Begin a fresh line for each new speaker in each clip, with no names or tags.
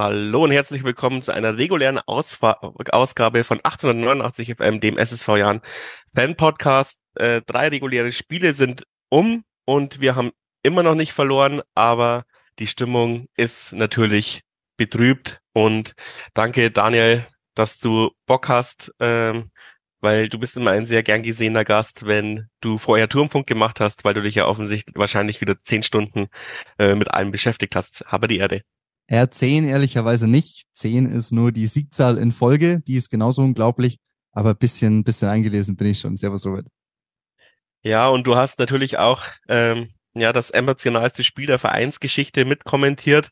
Hallo, hallo und herzlich willkommen zu einer regulären Ausfa Ausgabe von 1889 FM, dem SSV-Jahren Fan-Podcast. Äh, drei reguläre Spiele sind um und wir haben immer noch nicht verloren, aber die Stimmung ist natürlich betrübt und danke Daniel, dass du Bock hast, ähm, weil du bist immer ein sehr gern gesehener Gast, wenn du vorher Turmfunk gemacht hast, weil du dich ja offensichtlich wahrscheinlich wieder zehn Stunden äh, mit allem beschäftigt hast. Habe die Erde.
Ja, zehn ehrlicherweise nicht. Zehn ist nur die Siegzahl in Folge, die ist genauso unglaublich, aber bisschen, bisschen eingelesen bin ich schon. Servus, Robert.
Ja, und du hast natürlich auch ähm, ja das emotionalste Spiel der Vereinsgeschichte mitkommentiert.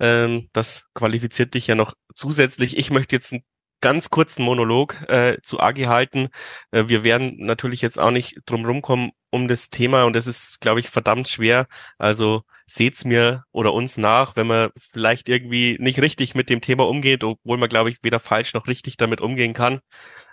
Ähm, das qualifiziert dich ja noch zusätzlich. Ich möchte jetzt einen ganz kurzen Monolog äh, zu Agi halten. Äh, wir werden natürlich jetzt auch nicht drum rumkommen um das Thema und das ist, glaube ich, verdammt schwer. Also seht's mir oder uns nach, wenn man vielleicht irgendwie nicht richtig mit dem Thema umgeht, obwohl man, glaube ich, weder falsch noch richtig damit umgehen kann.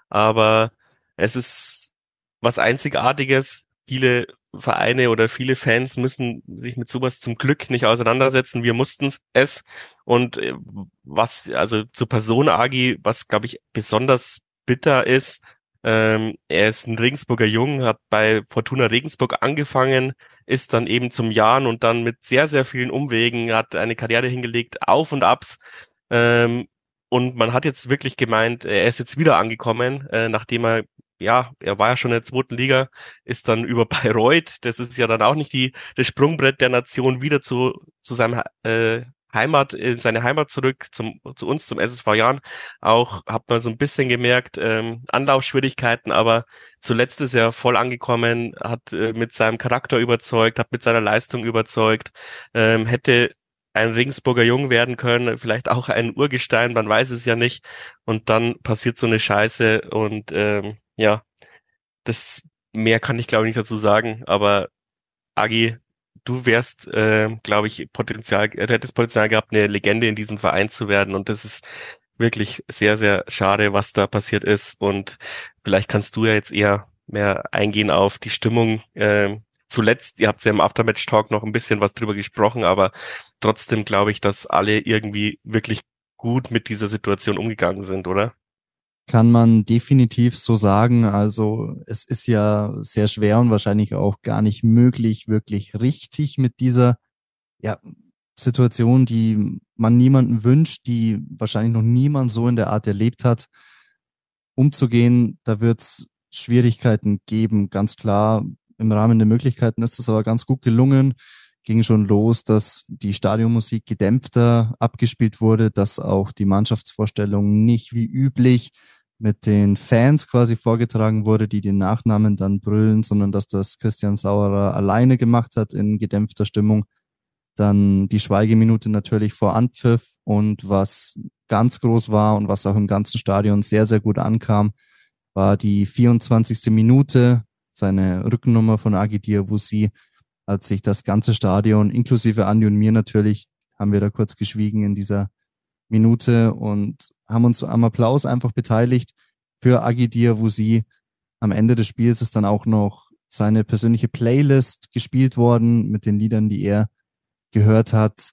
Aber es ist was Einzigartiges. Viele Vereine oder viele Fans müssen sich mit sowas zum Glück nicht auseinandersetzen. Wir mussten es. Und äh, was, also zur Person Agi, was, glaube ich, besonders bitter ist, ähm, er ist ein Regensburger Jung, hat bei Fortuna Regensburg angefangen, ist dann eben zum Jahren und dann mit sehr, sehr vielen Umwegen hat eine Karriere hingelegt, Auf und Abs. Ähm, und man hat jetzt wirklich gemeint, er ist jetzt wieder angekommen, äh, nachdem er, ja, er war ja schon in der zweiten Liga, ist dann über Bayreuth, das ist ja dann auch nicht die, das Sprungbrett der Nation, wieder zu, zu seinem äh, Heimat, in seine Heimat zurück, zum, zu uns, zum SSV Jahren. Auch hat man so ein bisschen gemerkt, ähm, Anlaufschwierigkeiten, aber zuletzt ist er voll angekommen, hat äh, mit seinem Charakter überzeugt, hat mit seiner Leistung überzeugt, ähm, hätte ein Ringsburger Jung werden können, vielleicht auch ein Urgestein, man weiß es ja nicht. Und dann passiert so eine Scheiße und ähm, ja, das mehr kann ich glaube ich nicht dazu sagen, aber Agi, du wärst, äh, glaube ich, Potenzial, äh, du hättest Potenzial gehabt, eine Legende in diesem Verein zu werden. Und das ist wirklich sehr, sehr schade, was da passiert ist. Und vielleicht kannst du ja jetzt eher mehr eingehen auf die Stimmung. Äh, zuletzt, ihr habt ja im Aftermatch-Talk noch ein bisschen was drüber gesprochen, aber trotzdem glaube ich, dass alle irgendwie wirklich gut mit dieser Situation umgegangen sind, oder?
kann man definitiv so sagen. Also es ist ja sehr schwer und wahrscheinlich auch gar nicht möglich, wirklich richtig mit dieser ja, Situation, die man niemanden wünscht, die wahrscheinlich noch niemand so in der Art erlebt hat, umzugehen. Da wird es Schwierigkeiten geben, ganz klar. Im Rahmen der Möglichkeiten ist es aber ganz gut gelungen ging schon los, dass die Stadionmusik gedämpfter abgespielt wurde, dass auch die Mannschaftsvorstellung nicht wie üblich mit den Fans quasi vorgetragen wurde, die den Nachnamen dann brüllen, sondern dass das Christian Sauerer alleine gemacht hat in gedämpfter Stimmung. Dann die Schweigeminute natürlich vor Anpfiff und was ganz groß war und was auch im ganzen Stadion sehr, sehr gut ankam, war die 24. Minute, seine Rückennummer von Agi Diabusi, hat sich das ganze Stadion, inklusive Andi und mir natürlich, haben wir da kurz geschwiegen in dieser Minute und haben uns am Applaus einfach beteiligt für Agidir wo sie Am Ende des Spiels ist dann auch noch seine persönliche Playlist gespielt worden mit den Liedern, die er gehört hat.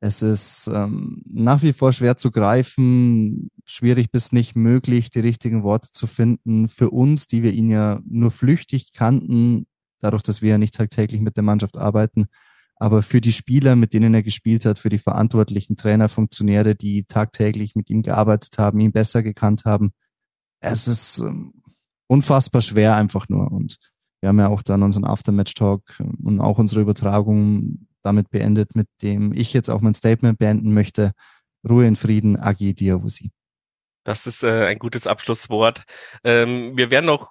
Es ist ähm, nach wie vor schwer zu greifen, schwierig bis nicht möglich, die richtigen Worte zu finden. Für uns, die wir ihn ja nur flüchtig kannten, dadurch, dass wir ja nicht tagtäglich mit der Mannschaft arbeiten. Aber für die Spieler, mit denen er gespielt hat, für die verantwortlichen Trainer, Funktionäre, die tagtäglich mit ihm gearbeitet haben, ihn besser gekannt haben, es ist ähm, unfassbar schwer einfach nur. Und wir haben ja auch dann unseren Aftermatch-Talk ähm, und auch unsere Übertragung damit beendet, mit dem ich jetzt auch mein Statement beenden möchte. Ruhe in Frieden, Agi Diawusi.
Das ist äh, ein gutes Abschlusswort. Ähm, wir werden noch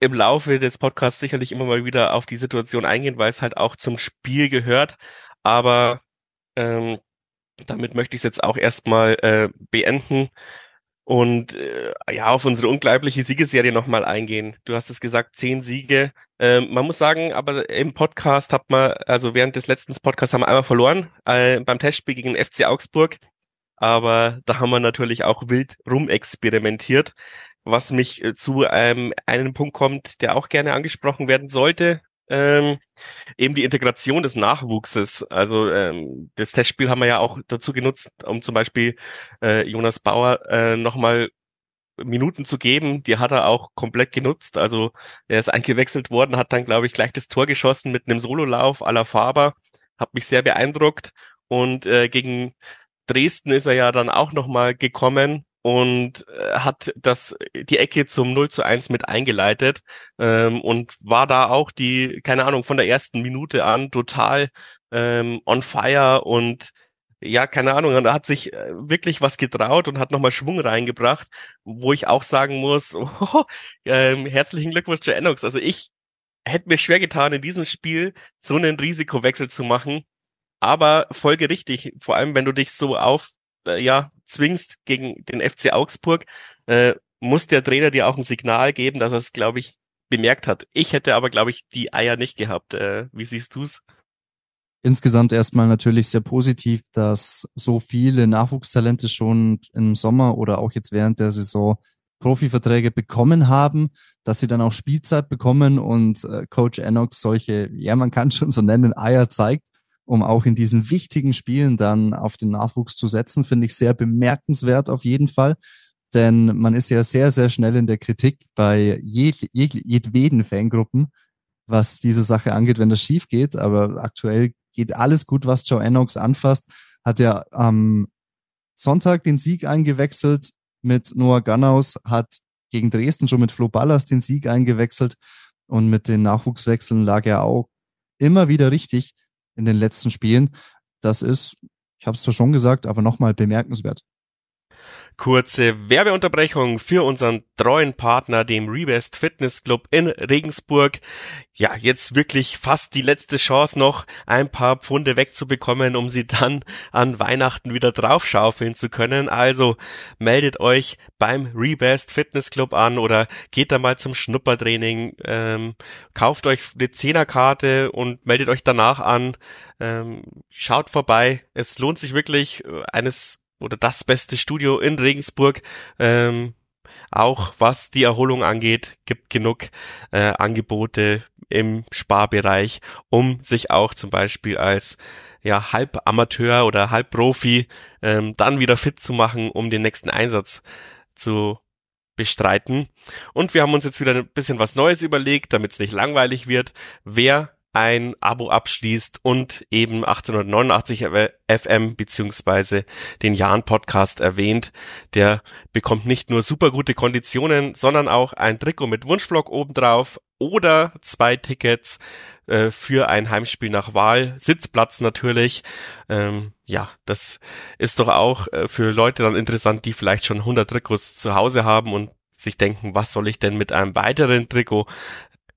im Laufe des Podcasts sicherlich immer mal wieder auf die Situation eingehen, weil es halt auch zum Spiel gehört. Aber ähm, damit möchte ich es jetzt auch erstmal äh, beenden und äh, ja auf unsere unglaubliche Siegesserie nochmal eingehen. Du hast es gesagt, zehn Siege. Ähm, man muss sagen, aber im Podcast hat man, also während des letzten Podcasts haben wir einmal verloren äh, beim Testspiel gegen den FC Augsburg. Aber da haben wir natürlich auch wild rumexperimentiert was mich äh, zu ähm, einem Punkt kommt, der auch gerne angesprochen werden sollte. Ähm, eben die Integration des Nachwuchses. Also ähm, das Testspiel haben wir ja auch dazu genutzt, um zum Beispiel äh, Jonas Bauer äh, nochmal Minuten zu geben, die hat er auch komplett genutzt. Also er ist eingewechselt worden, hat dann, glaube ich, gleich das Tor geschossen mit einem Sololauf à la Faber. Hat mich sehr beeindruckt. Und äh, gegen Dresden ist er ja dann auch nochmal gekommen und äh, hat das äh, die Ecke zum 0 zu 1 mit eingeleitet ähm, und war da auch die, keine Ahnung, von der ersten Minute an total ähm, on fire und ja, keine Ahnung, da hat sich äh, wirklich was getraut und hat nochmal Schwung reingebracht, wo ich auch sagen muss, oh, ähm, herzlichen Glückwunsch zu Enox. Also ich hätte mir schwer getan, in diesem Spiel so einen Risikowechsel zu machen, aber folge richtig, vor allem wenn du dich so auf äh, ja, zwingst gegen den FC Augsburg, äh, muss der Trainer dir auch ein Signal geben, dass er es, glaube ich, bemerkt hat. Ich hätte aber, glaube ich, die Eier nicht gehabt. Äh, wie siehst du's?
Insgesamt erstmal natürlich sehr positiv, dass so viele Nachwuchstalente schon im Sommer oder auch jetzt während der Saison Profiverträge bekommen haben, dass sie dann auch Spielzeit bekommen und äh, Coach Enox solche, ja, man kann schon so nennen, Eier zeigt um auch in diesen wichtigen Spielen dann auf den Nachwuchs zu setzen, finde ich sehr bemerkenswert auf jeden Fall. Denn man ist ja sehr, sehr schnell in der Kritik bei jeg jeg jedweden Fangruppen, was diese Sache angeht, wenn das schief geht. Aber aktuell geht alles gut, was Joe Ennox anfasst. Hat er am Sonntag den Sieg eingewechselt mit Noah Gannaus, hat gegen Dresden schon mit Flo Ballas den Sieg eingewechselt und mit den Nachwuchswechseln lag er auch immer wieder richtig in den letzten Spielen. Das ist, ich habe es zwar schon gesagt, aber nochmal bemerkenswert.
Kurze Werbeunterbrechung für unseren treuen Partner, dem Rebest Fitness Club in Regensburg. Ja, jetzt wirklich fast die letzte Chance noch, ein paar Pfunde wegzubekommen, um sie dann an Weihnachten wieder draufschaufeln zu können. Also meldet euch beim Rebest Fitness Club an oder geht da mal zum Schnuppertraining, ähm, kauft euch eine Zehnerkarte und meldet euch danach an. Ähm, schaut vorbei. Es lohnt sich wirklich äh, eines oder das beste Studio in Regensburg. Ähm, auch was die Erholung angeht, gibt genug äh, Angebote im Sparbereich, um sich auch zum Beispiel als ja, halb Amateur oder halb Profi ähm, dann wieder fit zu machen, um den nächsten Einsatz zu bestreiten. Und wir haben uns jetzt wieder ein bisschen was Neues überlegt, damit es nicht langweilig wird. Wer ein Abo abschließt und eben 1889 FM beziehungsweise den Jan Podcast erwähnt, der bekommt nicht nur super gute Konditionen, sondern auch ein Trikot mit Wunschvlog obendrauf oder zwei Tickets äh, für ein Heimspiel nach Wahl, Sitzplatz natürlich. Ähm, ja, das ist doch auch äh, für Leute dann interessant, die vielleicht schon 100 Trikots zu Hause haben und sich denken, was soll ich denn mit einem weiteren Trikot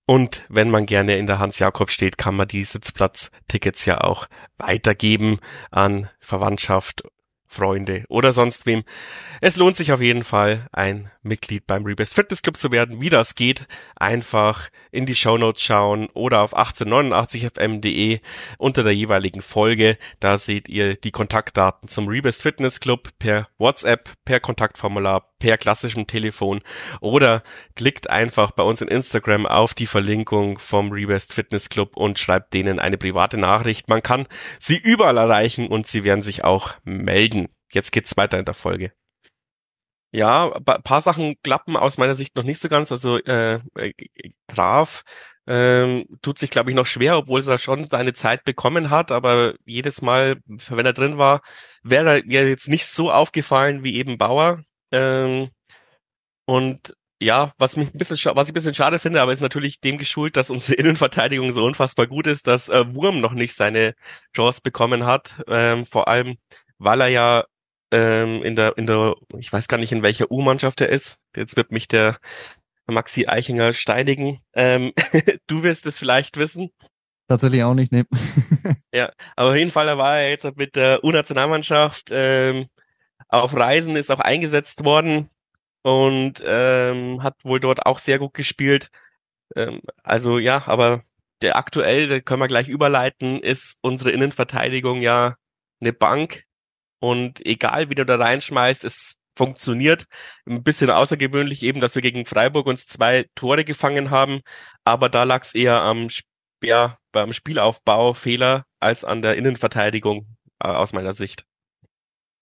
und wenn man gerne in der Hans-Jakob steht, kann man die Sitzplatztickets ja auch weitergeben an Verwandtschaft Freunde oder sonst wem. Es lohnt sich auf jeden Fall, ein Mitglied beim Rebest Fitness Club zu werden. Wie das geht, einfach in die Show Notes schauen oder auf 1889fm.de unter der jeweiligen Folge. Da seht ihr die Kontaktdaten zum Rebest Fitness Club per WhatsApp, per Kontaktformular, per klassischem Telefon oder klickt einfach bei uns in Instagram auf die Verlinkung vom Rebest Fitness Club und schreibt denen eine private Nachricht. Man kann sie überall erreichen und sie werden sich auch melden jetzt geht's weiter in der Folge. Ja, paar Sachen klappen aus meiner Sicht noch nicht so ganz. Also äh, äh Graf ähm, tut sich, glaube ich, noch schwer, obwohl er schon seine Zeit bekommen hat. Aber jedes Mal, wenn er drin war, wäre er mir jetzt nicht so aufgefallen wie eben Bauer. Ähm, und ja, was mich ein bisschen, was ich ein bisschen schade finde, aber ist natürlich dem geschult, dass unsere Innenverteidigung so unfassbar gut ist, dass äh, Wurm noch nicht seine Chance bekommen hat. Ähm, vor allem, weil er ja ähm, in der, in der, ich weiß gar nicht, in welcher U-Mannschaft er ist. Jetzt wird mich der Maxi Eichinger steinigen. Ähm, du wirst es vielleicht wissen.
Tatsächlich auch nicht, ne.
ja, aber auf jeden Fall, da war er jetzt mit der U-Nationalmannschaft ähm, auf Reisen, ist auch eingesetzt worden und ähm, hat wohl dort auch sehr gut gespielt. Ähm, also ja, aber der aktuell, da können wir gleich überleiten, ist unsere Innenverteidigung ja eine Bank. Und egal, wie du da reinschmeißt, es funktioniert. Ein bisschen außergewöhnlich eben, dass wir gegen Freiburg uns zwei Tore gefangen haben, aber da lag es eher am, ja, beim Spielaufbau Fehler als an der Innenverteidigung äh, aus meiner Sicht.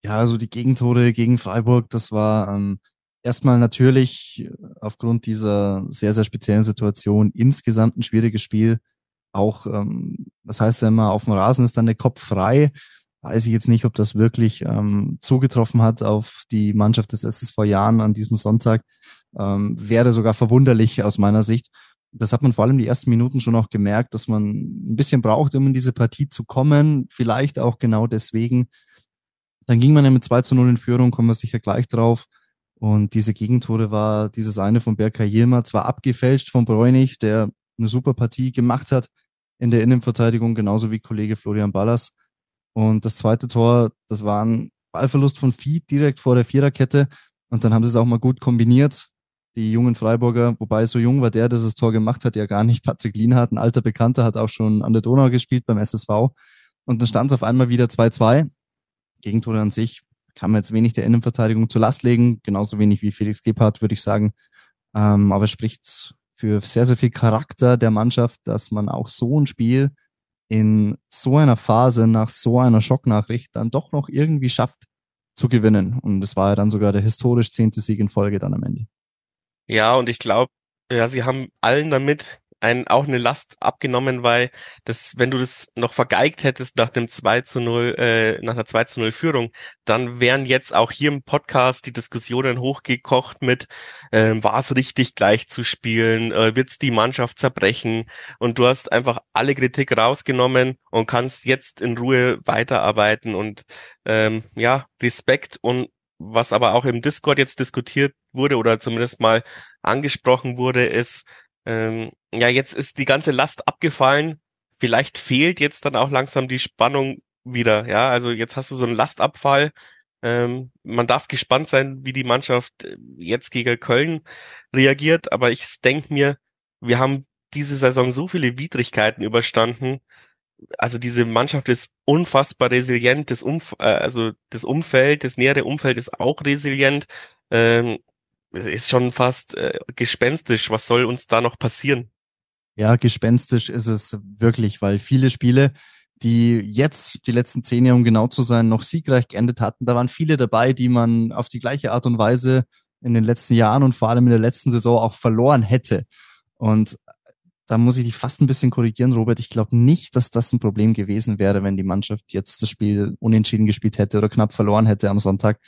Ja, also die Gegentore gegen Freiburg, das war ähm, erstmal natürlich aufgrund dieser sehr, sehr speziellen Situation insgesamt ein schwieriges Spiel. Auch, ähm, das heißt ja immer, auf dem Rasen ist dann der Kopf frei weiß ich jetzt nicht, ob das wirklich ähm, zugetroffen hat auf die Mannschaft des SSV Jahren an diesem Sonntag. Ähm, wäre sogar verwunderlich aus meiner Sicht. Das hat man vor allem die ersten Minuten schon auch gemerkt, dass man ein bisschen braucht, um in diese Partie zu kommen. Vielleicht auch genau deswegen. Dann ging man ja mit 2 zu 0 in Führung, kommen wir sicher gleich drauf. Und diese Gegentore war dieses eine von Berka Jilmer, zwar abgefälscht von Bräunig, der eine super Partie gemacht hat in der Innenverteidigung, genauso wie Kollege Florian Ballas. Und das zweite Tor, das war ein Ballverlust von Vieh direkt vor der Viererkette. Und dann haben sie es auch mal gut kombiniert. Die jungen Freiburger, wobei so jung war der, der das Tor gemacht hat, ja gar nicht. Patrick Lienhardt, ein alter Bekannter, hat auch schon an der Donau gespielt beim SSV. Und dann stand es auf einmal wieder 2-2. Gegentore an sich kann man jetzt wenig der Innenverteidigung zur Last legen, genauso wenig wie Felix Gebhardt, würde ich sagen. Ähm, aber spricht für sehr, sehr viel Charakter der Mannschaft, dass man auch so ein Spiel in so einer Phase nach so einer Schocknachricht dann doch noch irgendwie schafft zu gewinnen. Und es war ja dann sogar der historisch zehnte Sieg in Folge dann am Ende.
Ja, und ich glaube, ja, sie haben allen damit ein, auch eine Last abgenommen, weil das, wenn du das noch vergeigt hättest nach dem 2 zu 0, äh, nach einer 2 zu 0 Führung, dann wären jetzt auch hier im Podcast die Diskussionen hochgekocht mit, äh, war es richtig gleich zu spielen, äh, wird's die Mannschaft zerbrechen und du hast einfach alle Kritik rausgenommen und kannst jetzt in Ruhe weiterarbeiten und ähm, ja, Respekt und was aber auch im Discord jetzt diskutiert wurde oder zumindest mal angesprochen wurde, ist, ähm, ja, jetzt ist die ganze Last abgefallen. Vielleicht fehlt jetzt dann auch langsam die Spannung wieder. Ja, also jetzt hast du so einen Lastabfall. Ähm, man darf gespannt sein, wie die Mannschaft äh, jetzt gegen Köln reagiert. Aber ich denke mir, wir haben diese Saison so viele Widrigkeiten überstanden. Also diese Mannschaft ist unfassbar resilient. Das Umf äh, also das Umfeld, das nähere Umfeld ist auch resilient. Ähm, es ist schon fast äh, gespenstisch. Was soll uns da noch passieren?
Ja, gespenstisch ist es wirklich, weil viele Spiele, die jetzt die letzten zehn Jahre, um genau zu sein, noch siegreich geendet hatten, da waren viele dabei, die man auf die gleiche Art und Weise in den letzten Jahren und vor allem in der letzten Saison auch verloren hätte. Und äh, da muss ich dich fast ein bisschen korrigieren, Robert. Ich glaube nicht, dass das ein Problem gewesen wäre, wenn die Mannschaft jetzt das Spiel unentschieden gespielt hätte oder knapp verloren hätte am Sonntag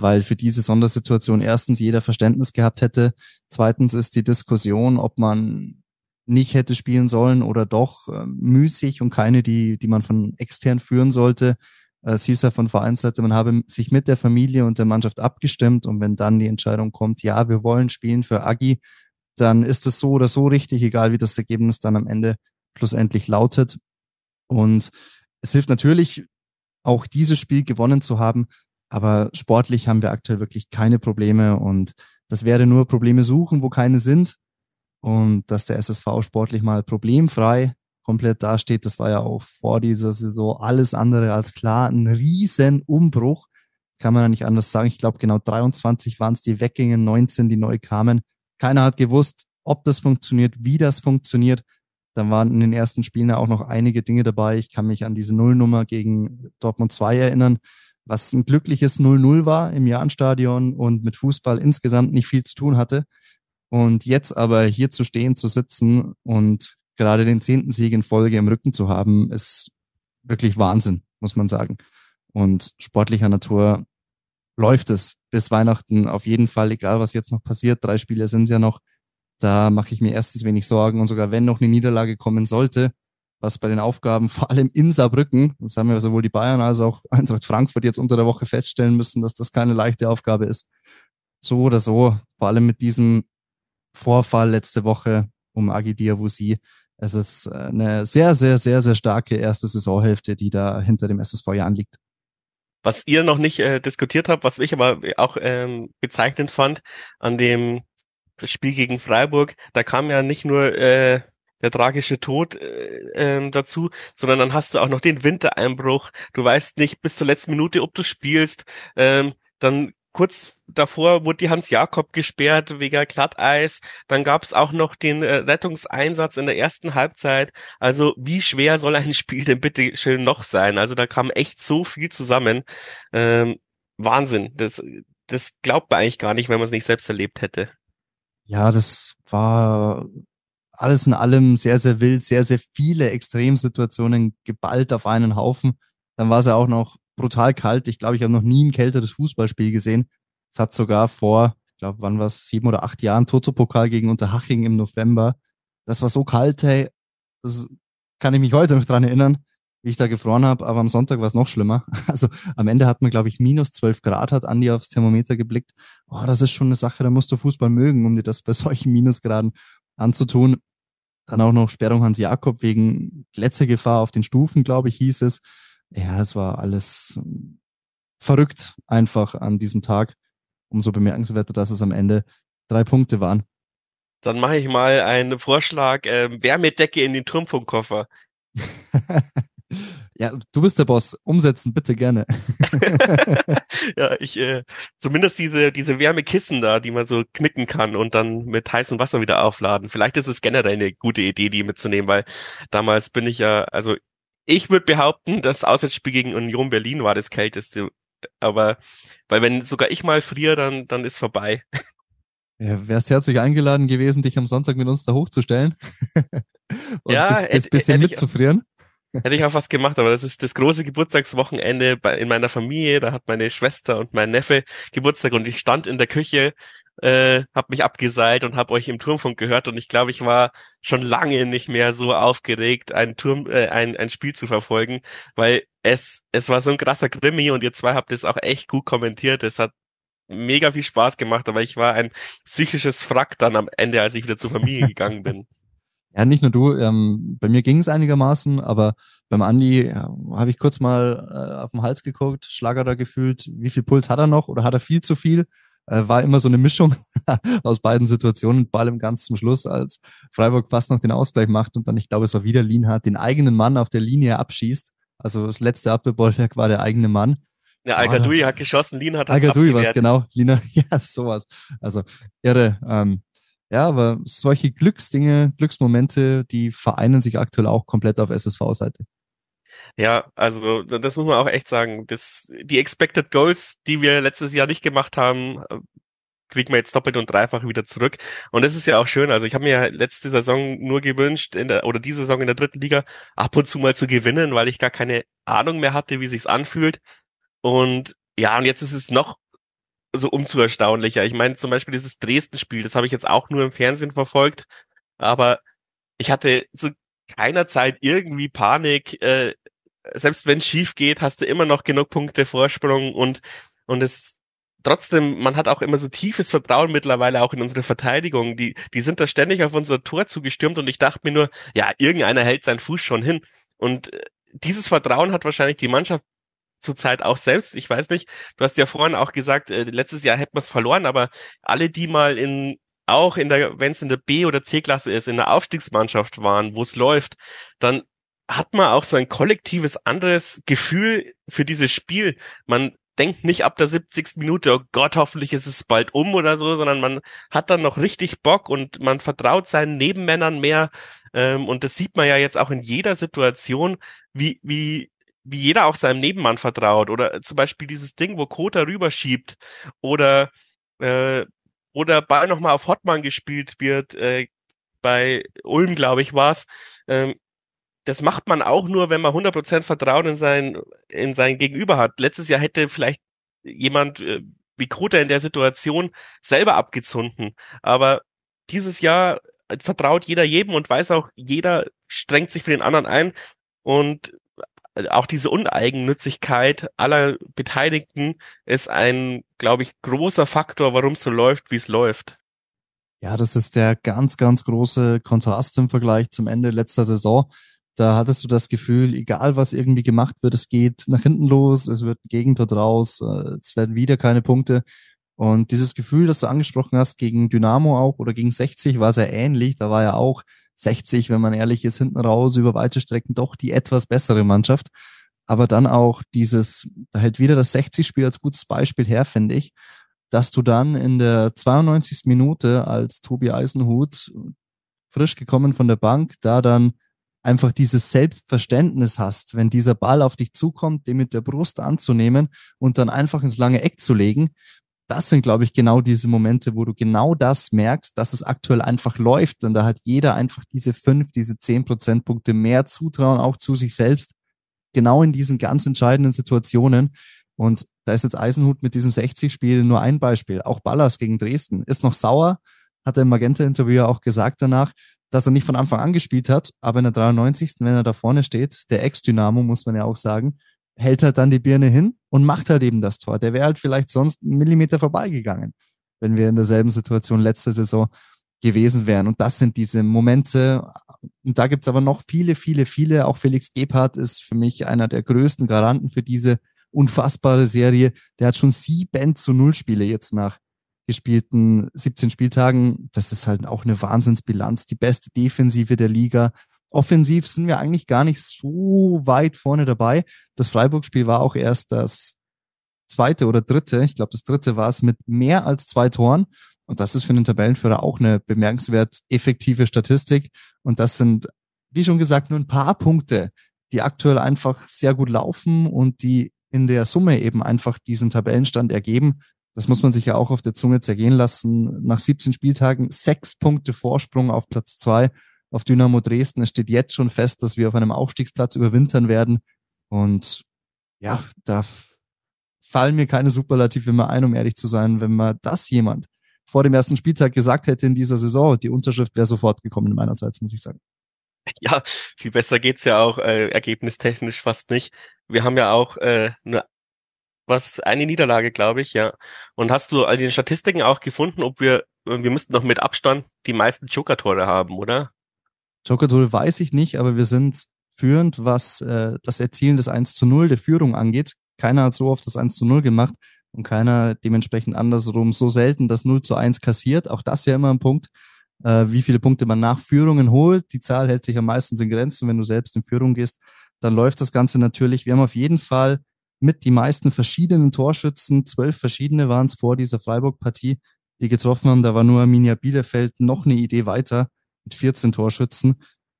weil für diese Sondersituation erstens jeder Verständnis gehabt hätte, zweitens ist die Diskussion, ob man nicht hätte spielen sollen oder doch äh, müßig und keine, die, die man von extern führen sollte. Äh, es hieß ja von Vereinsseite, man habe sich mit der Familie und der Mannschaft abgestimmt und wenn dann die Entscheidung kommt, ja, wir wollen spielen für Agi, dann ist es so oder so richtig, egal wie das Ergebnis dann am Ende schlussendlich lautet. Und es hilft natürlich, auch dieses Spiel gewonnen zu haben, aber sportlich haben wir aktuell wirklich keine Probleme und das wäre nur Probleme suchen, wo keine sind. Und dass der SSV sportlich mal problemfrei komplett dasteht, das war ja auch vor dieser Saison alles andere als klar. Ein Riesenumbruch, kann man ja nicht anders sagen. Ich glaube, genau 23 waren es, die weggingen, 19, die neu kamen. Keiner hat gewusst, ob das funktioniert, wie das funktioniert. Dann waren in den ersten Spielen ja auch noch einige Dinge dabei. Ich kann mich an diese Nullnummer gegen Dortmund 2 erinnern, was ein glückliches 0-0 war im Jahnstadion und mit Fußball insgesamt nicht viel zu tun hatte. Und jetzt aber hier zu stehen, zu sitzen und gerade den zehnten Sieg in Folge im Rücken zu haben, ist wirklich Wahnsinn, muss man sagen. Und sportlicher Natur läuft es bis Weihnachten auf jeden Fall, egal was jetzt noch passiert. Drei Spiele sind es ja noch. Da mache ich mir erstens wenig Sorgen und sogar wenn noch eine Niederlage kommen sollte, was bei den Aufgaben vor allem in Saarbrücken, das haben ja sowohl die Bayern als auch Eintracht Frankfurt jetzt unter der Woche feststellen müssen, dass das keine leichte Aufgabe ist. So oder so, vor allem mit diesem Vorfall letzte Woche um Agi Diawusi. Es ist äh, eine sehr, sehr, sehr, sehr starke erste Saisonhälfte, die da hinter dem SSV Jahren liegt.
Was ihr noch nicht äh, diskutiert habt, was ich aber auch ähm, bezeichnend fand an dem Spiel gegen Freiburg, da kam ja nicht nur äh, der tragische Tod äh, ähm, dazu, sondern dann hast du auch noch den Wintereinbruch. Du weißt nicht bis zur letzten Minute, ob du spielst. Ähm, dann kurz davor wurde die Hans Jakob gesperrt wegen Glatteis. Dann gab es auch noch den äh, Rettungseinsatz in der ersten Halbzeit. Also wie schwer soll ein Spiel denn bitte schön noch sein? Also da kam echt so viel zusammen. Ähm, Wahnsinn. Das, das glaubt man eigentlich gar nicht, wenn man es nicht selbst erlebt hätte.
Ja, das war alles in allem sehr, sehr wild, sehr, sehr viele Extremsituationen geballt auf einen Haufen. Dann war es ja auch noch brutal kalt. Ich glaube, ich habe noch nie ein kälteres Fußballspiel gesehen. Es hat sogar vor, ich glaube, wann war es, sieben oder acht Jahren, Toto-Pokal gegen Unterhaching im November. Das war so kalt, hey, das kann ich mich heute noch dran erinnern, wie ich da gefroren habe, aber am Sonntag war es noch schlimmer. Also am Ende hat man, glaube ich, minus zwölf Grad, hat Andi aufs Thermometer geblickt. Oh, das ist schon eine Sache, da musst du Fußball mögen, um dir das bei solchen Minusgraden anzutun. Dann auch noch Sperrung Hans Jakob wegen Gefahr auf den Stufen, glaube ich, hieß es. Ja, es war alles verrückt einfach an diesem Tag. Umso bemerkenswerter, dass es am Ende drei Punkte waren.
Dann mache ich mal einen Vorschlag, äh, Wärmedecke in den Turmfunkkoffer.
Ja, du bist der Boss. Umsetzen, bitte gerne.
ja, ich, äh, zumindest diese, diese Wärmekissen da, die man so knicken kann und dann mit heißem Wasser wieder aufladen. Vielleicht ist es generell eine gute Idee, die mitzunehmen, weil damals bin ich ja, also ich würde behaupten, das Auswärtsspiel gegen Union Berlin war das kälteste. Aber, weil wenn sogar ich mal friere, dann, dann ist vorbei.
Ja, wärst herzlich eingeladen gewesen, dich am Sonntag mit uns da hochzustellen und ja, bis, bis, bisschen mitzufrieren.
Hätte ich auch was gemacht, aber das ist das große Geburtstagswochenende bei, in meiner Familie. Da hat meine Schwester und mein Neffe Geburtstag und ich stand in der Küche, äh, hab mich abgeseilt und hab euch im Turmfunk gehört und ich glaube, ich war schon lange nicht mehr so aufgeregt, ein Turm, äh, ein, ein Spiel zu verfolgen, weil es es war so ein krasser Grimmi und ihr zwei habt es auch echt gut kommentiert. Es hat mega viel Spaß gemacht, aber ich war ein psychisches Frack dann am Ende, als ich wieder zur Familie gegangen bin.
Ja, nicht nur du. Ähm, bei mir ging es einigermaßen, aber beim Andi ja, habe ich kurz mal äh, auf den Hals geguckt, Schlager da gefühlt, wie viel Puls hat er noch oder hat er viel zu viel? Äh, war immer so eine Mischung aus beiden Situationen, Ball im ganz zum Schluss, als Freiburg fast noch den Ausgleich macht und dann, ich glaube, es war wieder Lienhardt, den eigenen Mann auf der Linie abschießt. Also das letzte Abwehrbollwerk war der eigene Mann. Ja, al hat
geschossen, Lienhardt hat Al-Gadoui war es, genau.
Lina, ja, sowas. Also irre. Ähm, ja, aber solche Glücksdinge, Glücksmomente, die vereinen sich aktuell auch komplett auf SSV-Seite.
Ja, also das muss man auch echt sagen. Das, die Expected Goals, die wir letztes Jahr nicht gemacht haben, kriegen äh, wir jetzt doppelt und dreifach wieder zurück. Und das ist ja auch schön. Also ich habe mir letzte Saison nur gewünscht, in der, oder diese Saison in der dritten Liga ab und zu mal zu gewinnen, weil ich gar keine Ahnung mehr hatte, wie sich's anfühlt. Und ja, und jetzt ist es noch so umzu erstaunlicher. Ich meine, zum Beispiel dieses Dresden-Spiel, das habe ich jetzt auch nur im Fernsehen verfolgt, aber ich hatte zu keiner Zeit irgendwie Panik. Äh, selbst wenn es schief geht, hast du immer noch genug Punkte Vorsprung und und es trotzdem, man hat auch immer so tiefes Vertrauen mittlerweile auch in unsere Verteidigung. Die die sind da ständig auf unser Tor zugestürmt und ich dachte mir nur, ja, irgendeiner hält seinen Fuß schon hin und äh, dieses Vertrauen hat wahrscheinlich die Mannschaft zurzeit auch selbst. Ich weiß nicht, du hast ja vorhin auch gesagt, äh, letztes Jahr hätten wir es verloren, aber alle, die mal in auch in der, wenn es in der B- oder C-Klasse ist, in der Aufstiegsmannschaft waren, wo es läuft, dann hat man auch so ein kollektives anderes Gefühl für dieses Spiel. Man denkt nicht ab der 70. Minute, oh Gott, hoffentlich ist es bald um oder so, sondern man hat dann noch richtig Bock und man vertraut seinen Nebenmännern mehr. Ähm, und das sieht man ja jetzt auch in jeder Situation, wie, wie wie jeder auch seinem Nebenmann vertraut. Oder zum Beispiel dieses Ding, wo Kota rüberschiebt oder, äh, oder Ball nochmal auf Hotman gespielt wird, äh, bei Ulm, glaube ich, war's. Ähm, das macht man auch nur, wenn man 100% Vertrauen in sein, in sein Gegenüber hat. Letztes Jahr hätte vielleicht jemand äh, wie Kota in der Situation selber abgezunden. Aber dieses Jahr vertraut jeder jedem und weiß auch, jeder strengt sich für den anderen ein. Und äh, auch diese Uneigennützigkeit aller Beteiligten ist ein, glaube ich, großer Faktor, warum es so läuft, wie es läuft.
Ja, das ist der ganz, ganz große Kontrast im Vergleich zum Ende letzter Saison. Da hattest du das Gefühl, egal was irgendwie gemacht wird, es geht nach hinten los, es wird ein Gegentor raus, äh, es werden wieder keine Punkte. Und dieses Gefühl, das du angesprochen hast, gegen Dynamo auch oder gegen 60 war sehr ähnlich. Da war ja auch 60, wenn man ehrlich ist, hinten raus über weite Strecken doch die etwas bessere Mannschaft. Aber dann auch dieses, da hält wieder das 60-Spiel als gutes Beispiel her, finde ich, dass du dann in der 92. Minute als Tobi Eisenhut frisch gekommen von der Bank, da dann einfach dieses Selbstverständnis hast, wenn dieser Ball auf dich zukommt, den mit der Brust anzunehmen und dann einfach ins lange Eck zu legen das sind, glaube ich, genau diese Momente, wo du genau das merkst, dass es aktuell einfach läuft. Und da hat jeder einfach diese fünf, diese zehn Prozentpunkte mehr Zutrauen auch zu sich selbst, genau in diesen ganz entscheidenden Situationen. Und da ist jetzt Eisenhut mit diesem 60-Spiel nur ein Beispiel. Auch Ballas gegen Dresden ist noch sauer, hat er im Magenta-Interview auch gesagt danach, dass er nicht von Anfang an gespielt hat, aber in der 93. wenn er da vorne steht, der Ex-Dynamo, muss man ja auch sagen, hält halt dann die Birne hin und macht halt eben das Tor. Der wäre halt vielleicht sonst einen Millimeter vorbeigegangen, wenn wir in derselben Situation letzte Saison gewesen wären. Und das sind diese Momente. Und da gibt's aber noch viele, viele, viele. Auch Felix Gebhardt ist für mich einer der größten Garanten für diese unfassbare Serie. Der hat schon sieben zu null Spiele jetzt nach gespielten 17 Spieltagen. Das ist halt auch eine Wahnsinnsbilanz. Die beste Defensive der Liga, offensiv sind wir eigentlich gar nicht so weit vorne dabei. Das Freiburg-Spiel war auch erst das zweite oder dritte, ich glaube das dritte war es, mit mehr als zwei Toren. Und das ist für einen Tabellenführer auch eine bemerkenswert effektive Statistik. Und das sind, wie schon gesagt, nur ein paar Punkte, die aktuell einfach sehr gut laufen und die in der Summe eben einfach diesen Tabellenstand ergeben. Das muss man sich ja auch auf der Zunge zergehen lassen. Nach 17 Spieltagen sechs Punkte Vorsprung auf Platz zwei auf Dynamo Dresden. Es steht jetzt schon fest, dass wir auf einem Aufstiegsplatz überwintern werden. Und ja, da fallen mir keine Superlative mehr ein, um ehrlich zu sein. Wenn man das jemand vor dem ersten Spieltag gesagt hätte in dieser Saison, die Unterschrift wäre sofort gekommen meinerseits, muss ich sagen.
Ja, viel besser geht's ja auch äh, ergebnistechnisch fast nicht. Wir haben ja auch äh, eine was eine Niederlage, glaube ich, ja. Und hast du all den Statistiken auch gefunden, ob wir äh, wir müssten doch mit Abstand die meisten Joker-Tore haben, oder?
Jogador weiß ich nicht, aber wir sind führend, was äh, das Erzielen des 1 zu 0 der Führung angeht. Keiner hat so oft das 1 zu 0 gemacht und keiner dementsprechend andersrum so selten das 0 zu 1 kassiert. Auch das ja immer ein Punkt, äh, wie viele Punkte man nach Führungen holt. Die Zahl hält sich ja meisten in Grenzen. Wenn du selbst in Führung gehst, dann läuft das Ganze natürlich. Wir haben auf jeden Fall mit die meisten verschiedenen Torschützen, zwölf verschiedene waren es vor dieser Freiburg-Partie, die getroffen haben. Da war nur Arminia Bielefeld noch eine Idee weiter mit 14 Torschützen.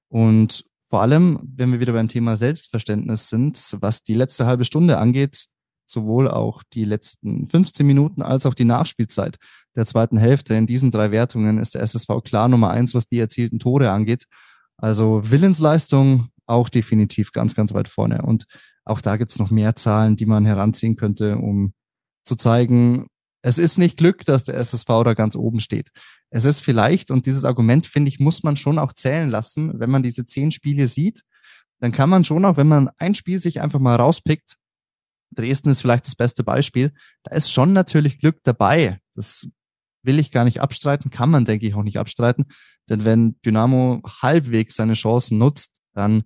Und vor allem, wenn wir wieder beim Thema Selbstverständnis sind, was die letzte halbe Stunde angeht, sowohl auch die letzten 15 Minuten als auch die Nachspielzeit der zweiten Hälfte. In diesen drei Wertungen ist der SSV klar Nummer eins, was die erzielten Tore angeht. Also Willensleistung auch definitiv ganz, ganz weit vorne. Und auch da gibt's noch mehr Zahlen, die man heranziehen könnte, um zu zeigen, es ist nicht Glück, dass der SSV da ganz oben steht es ist vielleicht, und dieses Argument, finde ich, muss man schon auch zählen lassen, wenn man diese zehn Spiele sieht, dann kann man schon auch, wenn man ein Spiel sich einfach mal rauspickt, Dresden ist vielleicht das beste Beispiel, da ist schon natürlich Glück dabei. Das will ich gar nicht abstreiten, kann man, denke ich, auch nicht abstreiten. Denn wenn Dynamo halbwegs seine Chancen nutzt, dann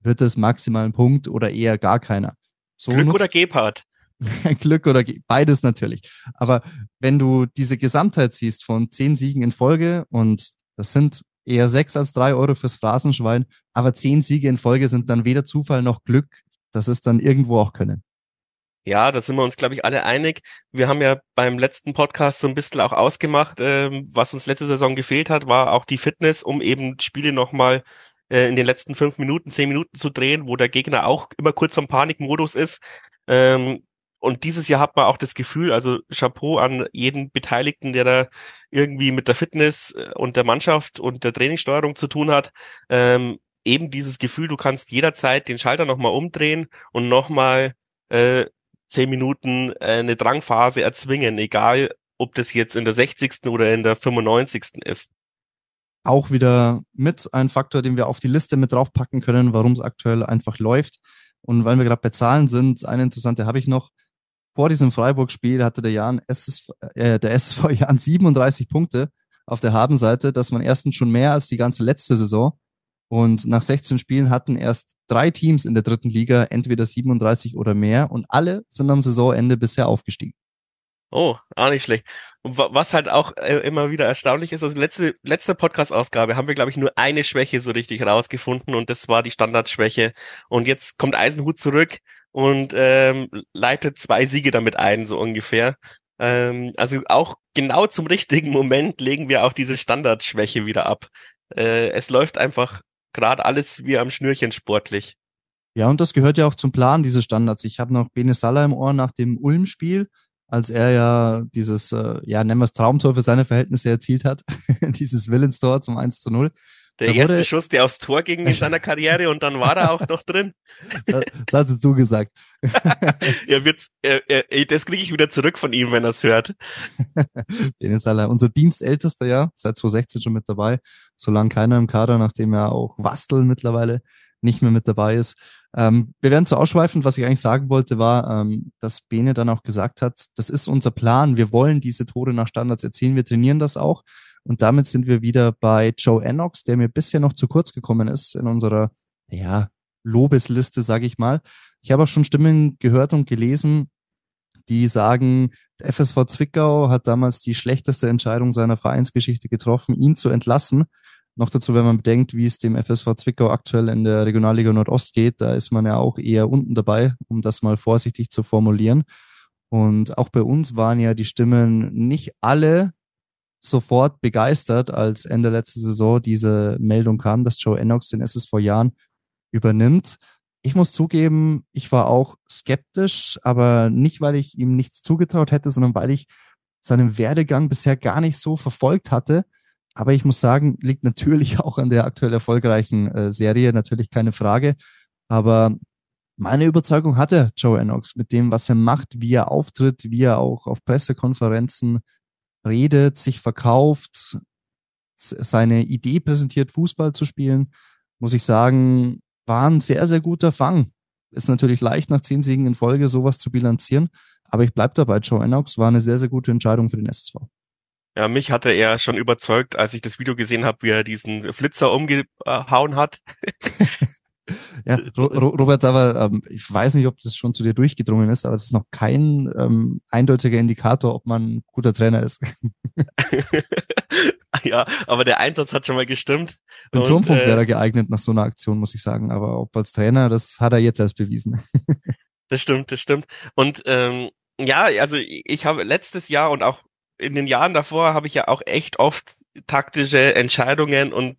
wird es maximal ein Punkt oder eher gar keiner. So Glück nutzt, oder Gebhardt? Glück oder beides natürlich. Aber wenn du diese Gesamtheit siehst von zehn Siegen in Folge und das sind eher sechs als drei Euro fürs Phrasenschwein, aber zehn Siege in Folge sind dann weder Zufall noch Glück. Das ist dann irgendwo auch Können.
Ja, da sind wir uns, glaube ich, alle einig. Wir haben ja beim letzten Podcast so ein bisschen auch ausgemacht, äh, was uns letzte Saison gefehlt hat, war auch die Fitness, um eben Spiele nochmal äh, in den letzten fünf Minuten, zehn Minuten zu drehen, wo der Gegner auch immer kurz vom Panikmodus ist. Ähm, und dieses Jahr hat man auch das Gefühl, also Chapeau an jeden Beteiligten, der da irgendwie mit der Fitness äh, und der Mannschaft und der Trainingssteuerung zu tun hat, ähm, eben dieses Gefühl, du kannst jederzeit den Schalter nochmal umdrehen und nochmal äh, zehn Minuten äh, eine Drangphase erzwingen, egal ob das jetzt in der 60. oder in der 95. ist.
Auch wieder mit ein Faktor, den wir auf die Liste mit draufpacken können, warum es aktuell einfach läuft. Und weil wir gerade bei Zahlen sind, eine interessante habe ich noch vor diesem Freiburg-Spiel hatte der, Jan SS, äh, der SSV Jan 37 Punkte auf der Habenseite. Das waren erstens schon mehr als die ganze letzte Saison. Und nach 16 Spielen hatten erst drei Teams in der dritten Liga entweder 37 oder mehr und alle sind am Saisonende bisher aufgestiegen.
Oh, auch nicht schlecht. Und was halt auch äh, immer wieder erstaunlich ist, also letzte, letzte Podcast-Ausgabe haben wir, glaube ich, nur eine Schwäche so richtig rausgefunden und das war die Standardschwäche. Und jetzt kommt Eisenhut zurück und ähm, leitet zwei Siege damit ein, so ungefähr. Ähm, also auch genau zum richtigen Moment legen wir auch diese Standardschwäche wieder ab. Äh, es läuft einfach gerade alles wie am Schnürchen sportlich.
Ja, und das gehört ja auch zum Plan, diese Standards. Ich habe noch Bene Salah im Ohr nach dem Ulm-Spiel, als er ja dieses, äh, ja, nennen wir es Traumtor für seine Verhältnisse erzielt hat, dieses Willenstor zum 1 zu 0.
Der da erste Schuss, der aufs Tor ging in seiner Karriere und dann war er auch noch drin.
Das, das hast du gesagt.
er wird's, er, äh, äh, er, das kriege ich wieder zurück von ihm, wenn er es hört.
Dennis Aller, unser Dienstältester, ja, seit 2016 schon mit dabei. Solange keiner im Kader, nachdem er auch Wastel mittlerweile nicht mehr mit dabei ist. Ähm, wir werden zu ausschweifend. Was ich eigentlich sagen wollte, war, ähm, dass Bene dann auch gesagt hat, das ist unser Plan. Wir wollen diese Tore nach Standards erzielen. Wir trainieren das auch. Und damit sind wir wieder bei Joe Ennox, der mir bisher noch zu kurz gekommen ist in unserer, ja, Lobesliste, sage ich mal. Ich habe auch schon Stimmen gehört und gelesen, die sagen, der FSV Zwickau hat damals die schlechteste Entscheidung seiner Vereinsgeschichte getroffen, ihn zu entlassen. Noch dazu, wenn man bedenkt, wie es dem FSV Zwickau aktuell in der Regionalliga Nordost geht, da ist man ja auch eher unten dabei, um das mal vorsichtig zu formulieren. Und auch bei uns waren ja die Stimmen nicht alle sofort begeistert, als Ende letzte Saison diese Meldung kam, dass Joe Ennox den SSV Jahren übernimmt. Ich muss zugeben, ich war auch skeptisch, aber nicht, weil ich ihm nichts zugetraut hätte, sondern weil ich seinen Werdegang bisher gar nicht so verfolgt hatte. Aber ich muss sagen, liegt natürlich auch an der aktuell erfolgreichen äh, Serie, natürlich keine Frage. Aber meine Überzeugung hatte Joe Ennox mit dem, was er macht, wie er auftritt, wie er auch auf Pressekonferenzen redet, sich verkauft, seine Idee präsentiert, Fußball zu spielen, muss ich sagen, war ein sehr, sehr guter Fang. Ist natürlich leicht, nach zehn Siegen in Folge sowas zu bilanzieren, aber ich bleibe dabei, Joe Enox war eine sehr, sehr gute Entscheidung für den SSV.
Ja, mich hatte er schon überzeugt, als ich das Video gesehen habe, wie er diesen Flitzer umgehauen hat.
Ja, äh, äh, Robert, aber ähm, ich weiß nicht, ob das schon zu dir durchgedrungen ist, aber es ist noch kein ähm, eindeutiger Indikator, ob man ein guter Trainer ist.
ja, aber der Einsatz hat schon mal gestimmt.
Ein Turmfunk wäre äh, geeignet nach so einer Aktion, muss ich sagen. Aber ob als Trainer, das hat er jetzt erst bewiesen.
das stimmt, das stimmt. Und ähm, ja, also ich, ich habe letztes Jahr und auch in den Jahren davor habe ich ja auch echt oft taktische Entscheidungen und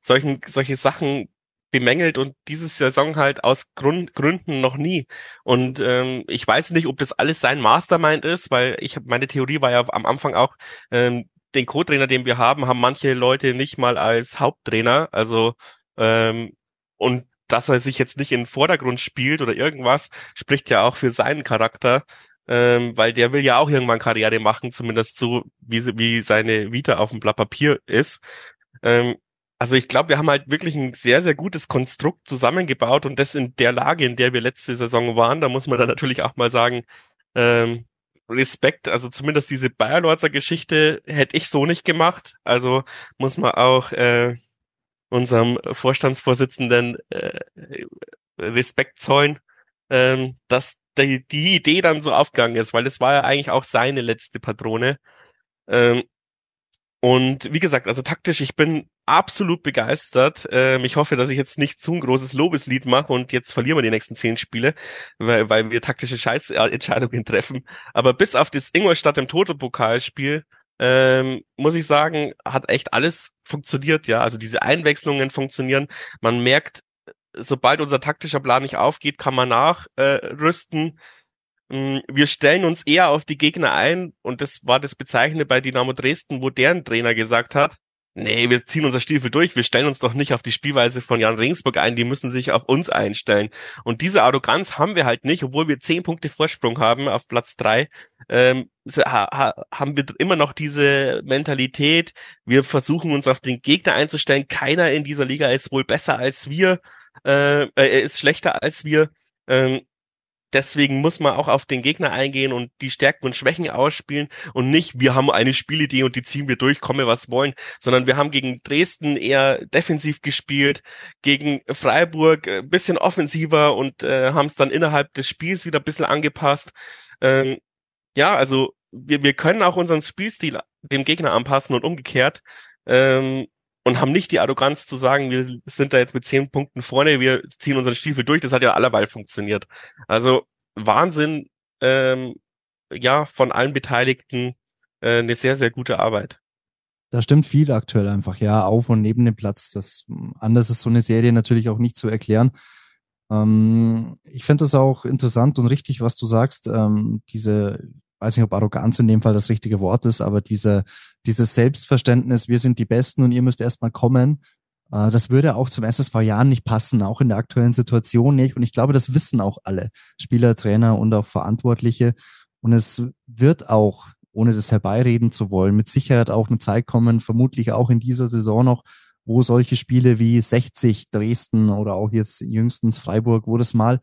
solchen, solche Sachen bemängelt und diese Saison halt aus Grund, Gründen noch nie. Und ähm, ich weiß nicht, ob das alles sein Mastermind ist, weil ich meine Theorie war ja am Anfang auch, ähm, den Co-Trainer, den wir haben, haben manche Leute nicht mal als Haupttrainer. Also ähm, und dass er sich jetzt nicht in den Vordergrund spielt oder irgendwas, spricht ja auch für seinen Charakter, ähm, weil der will ja auch irgendwann Karriere machen, zumindest so, wie, wie seine Vita auf dem Blatt Papier ist. Ähm, also ich glaube, wir haben halt wirklich ein sehr, sehr gutes Konstrukt zusammengebaut und das in der Lage, in der wir letzte Saison waren, da muss man dann natürlich auch mal sagen, ähm, Respekt, also zumindest diese Bayerlorzer Geschichte hätte ich so nicht gemacht. Also muss man auch äh, unserem Vorstandsvorsitzenden äh, Respekt zollen, ähm, dass die, die Idee dann so aufgegangen ist, weil das war ja eigentlich auch seine letzte Patrone. Ähm, und wie gesagt, also taktisch, ich bin absolut begeistert. Ähm, ich hoffe, dass ich jetzt nicht zu ein großes Lobeslied mache und jetzt verlieren wir die nächsten zehn Spiele, weil, weil wir taktische Scheißentscheidungen treffen. Aber bis auf das Ingolstadt im Totalpokalspiel ähm, muss ich sagen, hat echt alles funktioniert, ja. Also diese Einwechslungen funktionieren. Man merkt, sobald unser taktischer Plan nicht aufgeht, kann man nachrüsten. Äh, Mm, wir stellen uns eher auf die Gegner ein und das war das Bezeichnende bei Dynamo Dresden, wo deren Trainer gesagt hat, nee, wir ziehen unser Stiefel durch, wir stellen uns doch nicht auf die Spielweise von Jan Regensburg ein, die müssen sich auf uns einstellen. Und diese Arroganz haben wir halt nicht, obwohl wir zehn Punkte Vorsprung haben auf Platz drei, ähm, haben wir immer noch diese Mentalität, wir versuchen uns auf den Gegner einzustellen, keiner in dieser Liga ist wohl besser als wir, äh, äh ist schlechter als wir. Ähm, Deswegen muss man auch auf den Gegner eingehen und die Stärken und Schwächen ausspielen und nicht, wir haben eine Spielidee und die ziehen wir durch, komme was wollen, sondern wir haben gegen Dresden eher defensiv gespielt, gegen Freiburg ein äh, bisschen offensiver und äh, haben es dann innerhalb des Spiels wieder ein bisschen angepasst. Ähm, ja, also wir, wir können auch unseren Spielstil dem Gegner anpassen und umgekehrt. Ähm, und haben nicht die Arroganz zu sagen, wir sind da jetzt mit zehn Punkten vorne, wir ziehen unseren Stiefel durch. Das hat ja allerweil funktioniert. Also Wahnsinn, ähm, ja, von allen Beteiligten äh, eine sehr, sehr gute Arbeit.
Da stimmt viel aktuell einfach, ja, auf und neben dem Platz. Das, anders ist so eine Serie natürlich auch nicht zu erklären. Ähm, ich finde das auch interessant und richtig, was du sagst, ähm, diese weiß nicht, ob Arroganz in dem Fall das richtige Wort ist, aber diese, dieses Selbstverständnis, wir sind die Besten und ihr müsst erstmal kommen, äh, das würde auch zum SSV Jahren nicht passen, auch in der aktuellen Situation nicht. Und ich glaube, das wissen auch alle Spieler, Trainer und auch Verantwortliche. Und es wird auch, ohne das herbeireden zu wollen, mit Sicherheit auch eine Zeit kommen, vermutlich auch in dieser Saison noch, wo solche Spiele wie 60 Dresden oder auch jetzt jüngstens Freiburg, wo das mal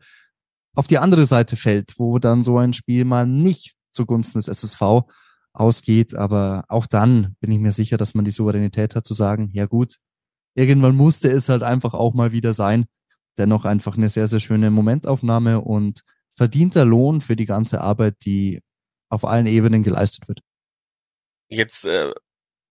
auf die andere Seite fällt, wo dann so ein Spiel mal nicht zugunsten des SSV ausgeht. Aber auch dann bin ich mir sicher, dass man die Souveränität hat zu sagen, ja gut, irgendwann musste es halt einfach auch mal wieder sein. Dennoch einfach eine sehr, sehr schöne Momentaufnahme und verdienter Lohn für die ganze Arbeit, die auf allen Ebenen geleistet wird.
Jetzt äh,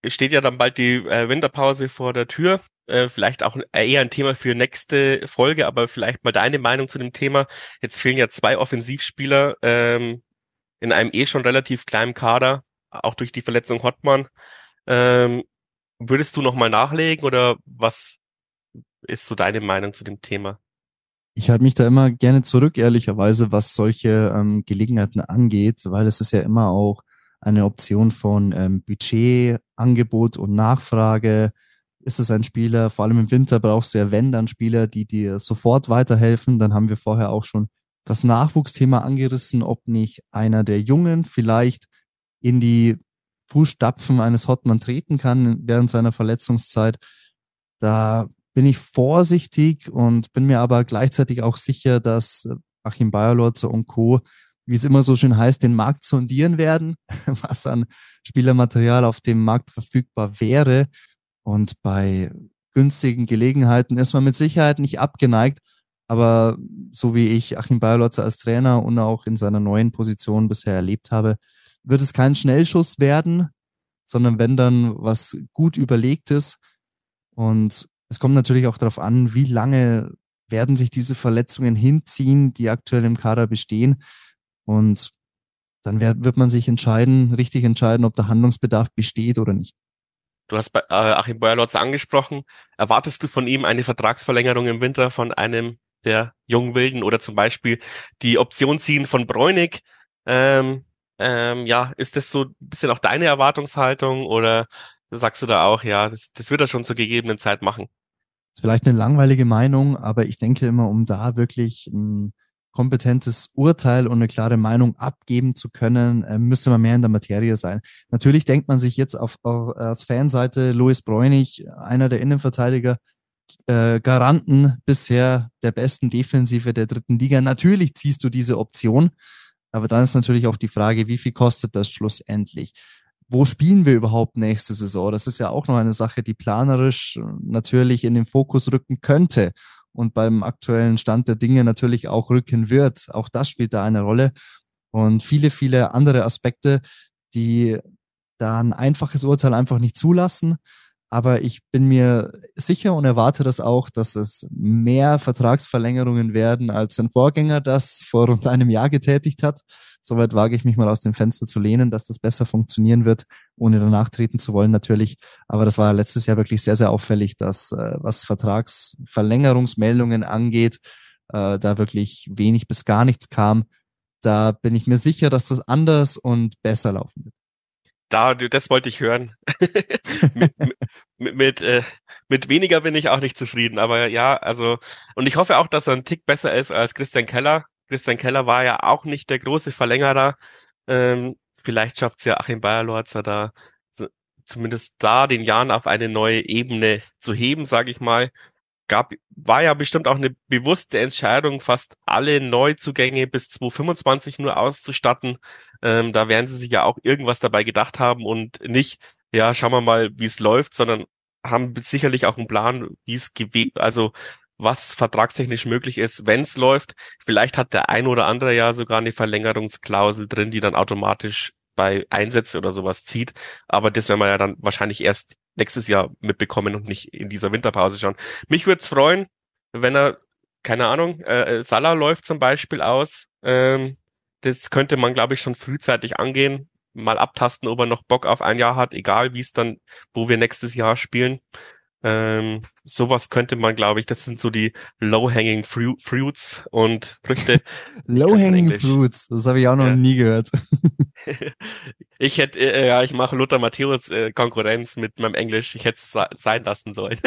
steht ja dann bald die äh, Winterpause vor der Tür. Äh, vielleicht auch eher ein Thema für nächste Folge, aber vielleicht mal deine Meinung zu dem Thema. Jetzt fehlen ja zwei Offensivspieler. Ähm, in einem eh schon relativ kleinen Kader, auch durch die Verletzung Hottmann. Ähm, würdest du nochmal nachlegen oder was ist so deine Meinung zu dem Thema?
Ich halte mich da immer gerne zurück, ehrlicherweise, was solche ähm, Gelegenheiten angeht, weil es ist ja immer auch eine Option von ähm, Budget, Angebot und Nachfrage. Ist es ein Spieler, vor allem im Winter brauchst du ja, wenn, dann Spieler, die dir sofort weiterhelfen. Dann haben wir vorher auch schon das Nachwuchsthema angerissen, ob nicht einer der Jungen vielleicht in die Fußstapfen eines Hottmann treten kann während seiner Verletzungszeit. Da bin ich vorsichtig und bin mir aber gleichzeitig auch sicher, dass Achim Bayerlorzer und Co., wie es immer so schön heißt, den Markt sondieren werden, was an Spielermaterial auf dem Markt verfügbar wäre. Und bei günstigen Gelegenheiten ist man mit Sicherheit nicht abgeneigt, aber so wie ich Achim Bayerlotzer als Trainer und auch in seiner neuen Position bisher erlebt habe, wird es kein Schnellschuss werden, sondern wenn dann was gut überlegt ist. Und es kommt natürlich auch darauf an, wie lange werden sich diese Verletzungen hinziehen, die aktuell im Kader bestehen. Und dann wird man sich entscheiden, richtig entscheiden, ob der Handlungsbedarf besteht oder nicht.
Du hast bei, äh, Achim Beuerlotz angesprochen. Erwartest du von ihm eine Vertragsverlängerung im Winter von einem der jungen Wilden oder zum Beispiel die Option ziehen von Bräunig. Ähm, ähm, ja, ist das so ein bisschen auch deine Erwartungshaltung oder sagst du da auch, ja, das, das wird er schon zur gegebenen Zeit machen?
Das Ist vielleicht eine langweilige Meinung, aber ich denke immer, um da wirklich ein kompetentes Urteil und eine klare Meinung abgeben zu können, äh, müsste man mehr in der Materie sein. Natürlich denkt man sich jetzt auf, auf als Fanseite Louis Bräunig, einer der Innenverteidiger, äh, Garanten bisher der besten Defensive der dritten Liga. Natürlich ziehst du diese Option, aber dann ist natürlich auch die Frage, wie viel kostet das schlussendlich? Wo spielen wir überhaupt nächste Saison? Das ist ja auch noch eine Sache, die planerisch äh, natürlich in den Fokus rücken könnte und beim aktuellen Stand der Dinge natürlich auch rücken wird. Auch das spielt da eine Rolle und viele, viele andere Aspekte, die da ein einfaches Urteil einfach nicht zulassen. Aber ich bin mir sicher und erwarte das auch, dass es mehr Vertragsverlängerungen werden, als sein Vorgänger das vor rund einem Jahr getätigt hat. Soweit wage ich mich mal aus dem Fenster zu lehnen, dass das besser funktionieren wird, ohne danach treten zu wollen natürlich. Aber das war letztes Jahr wirklich sehr, sehr auffällig, dass äh, was Vertragsverlängerungsmeldungen angeht, äh, da wirklich wenig bis gar nichts kam. Da bin ich mir sicher, dass das anders und besser laufen wird
da, das wollte ich hören. mit, mit, mit, äh, mit, weniger bin ich auch nicht zufrieden, aber ja, also, und ich hoffe auch, dass er ein Tick besser ist als Christian Keller. Christian Keller war ja auch nicht der große Verlängerer. Ähm, vielleicht schafft es ja Achim Bayerlorzer da so, zumindest da den Jan auf eine neue Ebene zu heben, sage ich mal. Gab, war ja bestimmt auch eine bewusste Entscheidung, fast alle Neuzugänge bis 2025 nur auszustatten. Ähm, da werden sie sich ja auch irgendwas dabei gedacht haben und nicht, ja, schauen wir mal, wie es läuft, sondern haben sicherlich auch einen Plan, wie es also was vertragstechnisch möglich ist, wenn es läuft. Vielleicht hat der ein oder andere ja sogar eine Verlängerungsklausel drin, die dann automatisch bei Einsätze oder sowas zieht. Aber das werden wir ja dann wahrscheinlich erst nächstes Jahr mitbekommen und nicht in dieser Winterpause schon. Mich würde es freuen, wenn er, keine Ahnung, äh, Salah läuft zum Beispiel aus. Ähm, das könnte man, glaube ich, schon frühzeitig angehen. Mal abtasten, ob er noch Bock auf ein Jahr hat, egal wie es dann, wo wir nächstes Jahr spielen. Ähm, sowas könnte man, glaube ich, das sind so die low-hanging Fru fruits und Früchte.
low-hanging fruits, das habe ich auch noch ja. nie gehört.
ich hätte, äh, ja, ich mache Luther Matthäus äh, Konkurrenz mit meinem Englisch. Ich hätte es sein lassen sollen.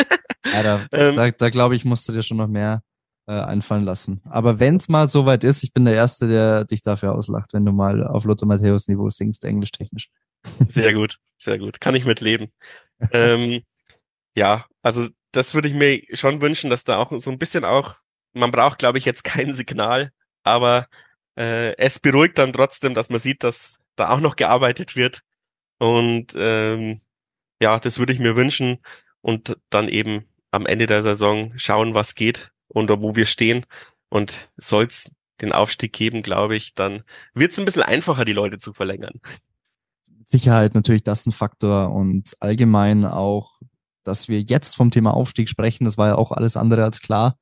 ja, da, ähm, da, da glaube ich, musst du dir schon noch mehr äh, einfallen lassen. Aber wenn es mal soweit ist, ich bin der Erste, der dich dafür auslacht, wenn du mal auf Lothar Matthäus Niveau singst, englisch-technisch.
Sehr gut, sehr gut. Kann ich mitleben. ähm, ja, also das würde ich mir schon wünschen, dass da auch so ein bisschen auch, man braucht, glaube ich, jetzt kein Signal, aber äh, es beruhigt dann trotzdem, dass man sieht, dass da auch noch gearbeitet wird. Und ähm, ja, das würde ich mir wünschen. Und dann eben am Ende der Saison schauen, was geht oder wo wir stehen. Und soll es den Aufstieg geben, glaube ich, dann wird es ein bisschen einfacher, die Leute zu verlängern.
Sicherheit natürlich das ein Faktor und allgemein auch, dass wir jetzt vom Thema Aufstieg sprechen, das war ja auch alles andere als klar.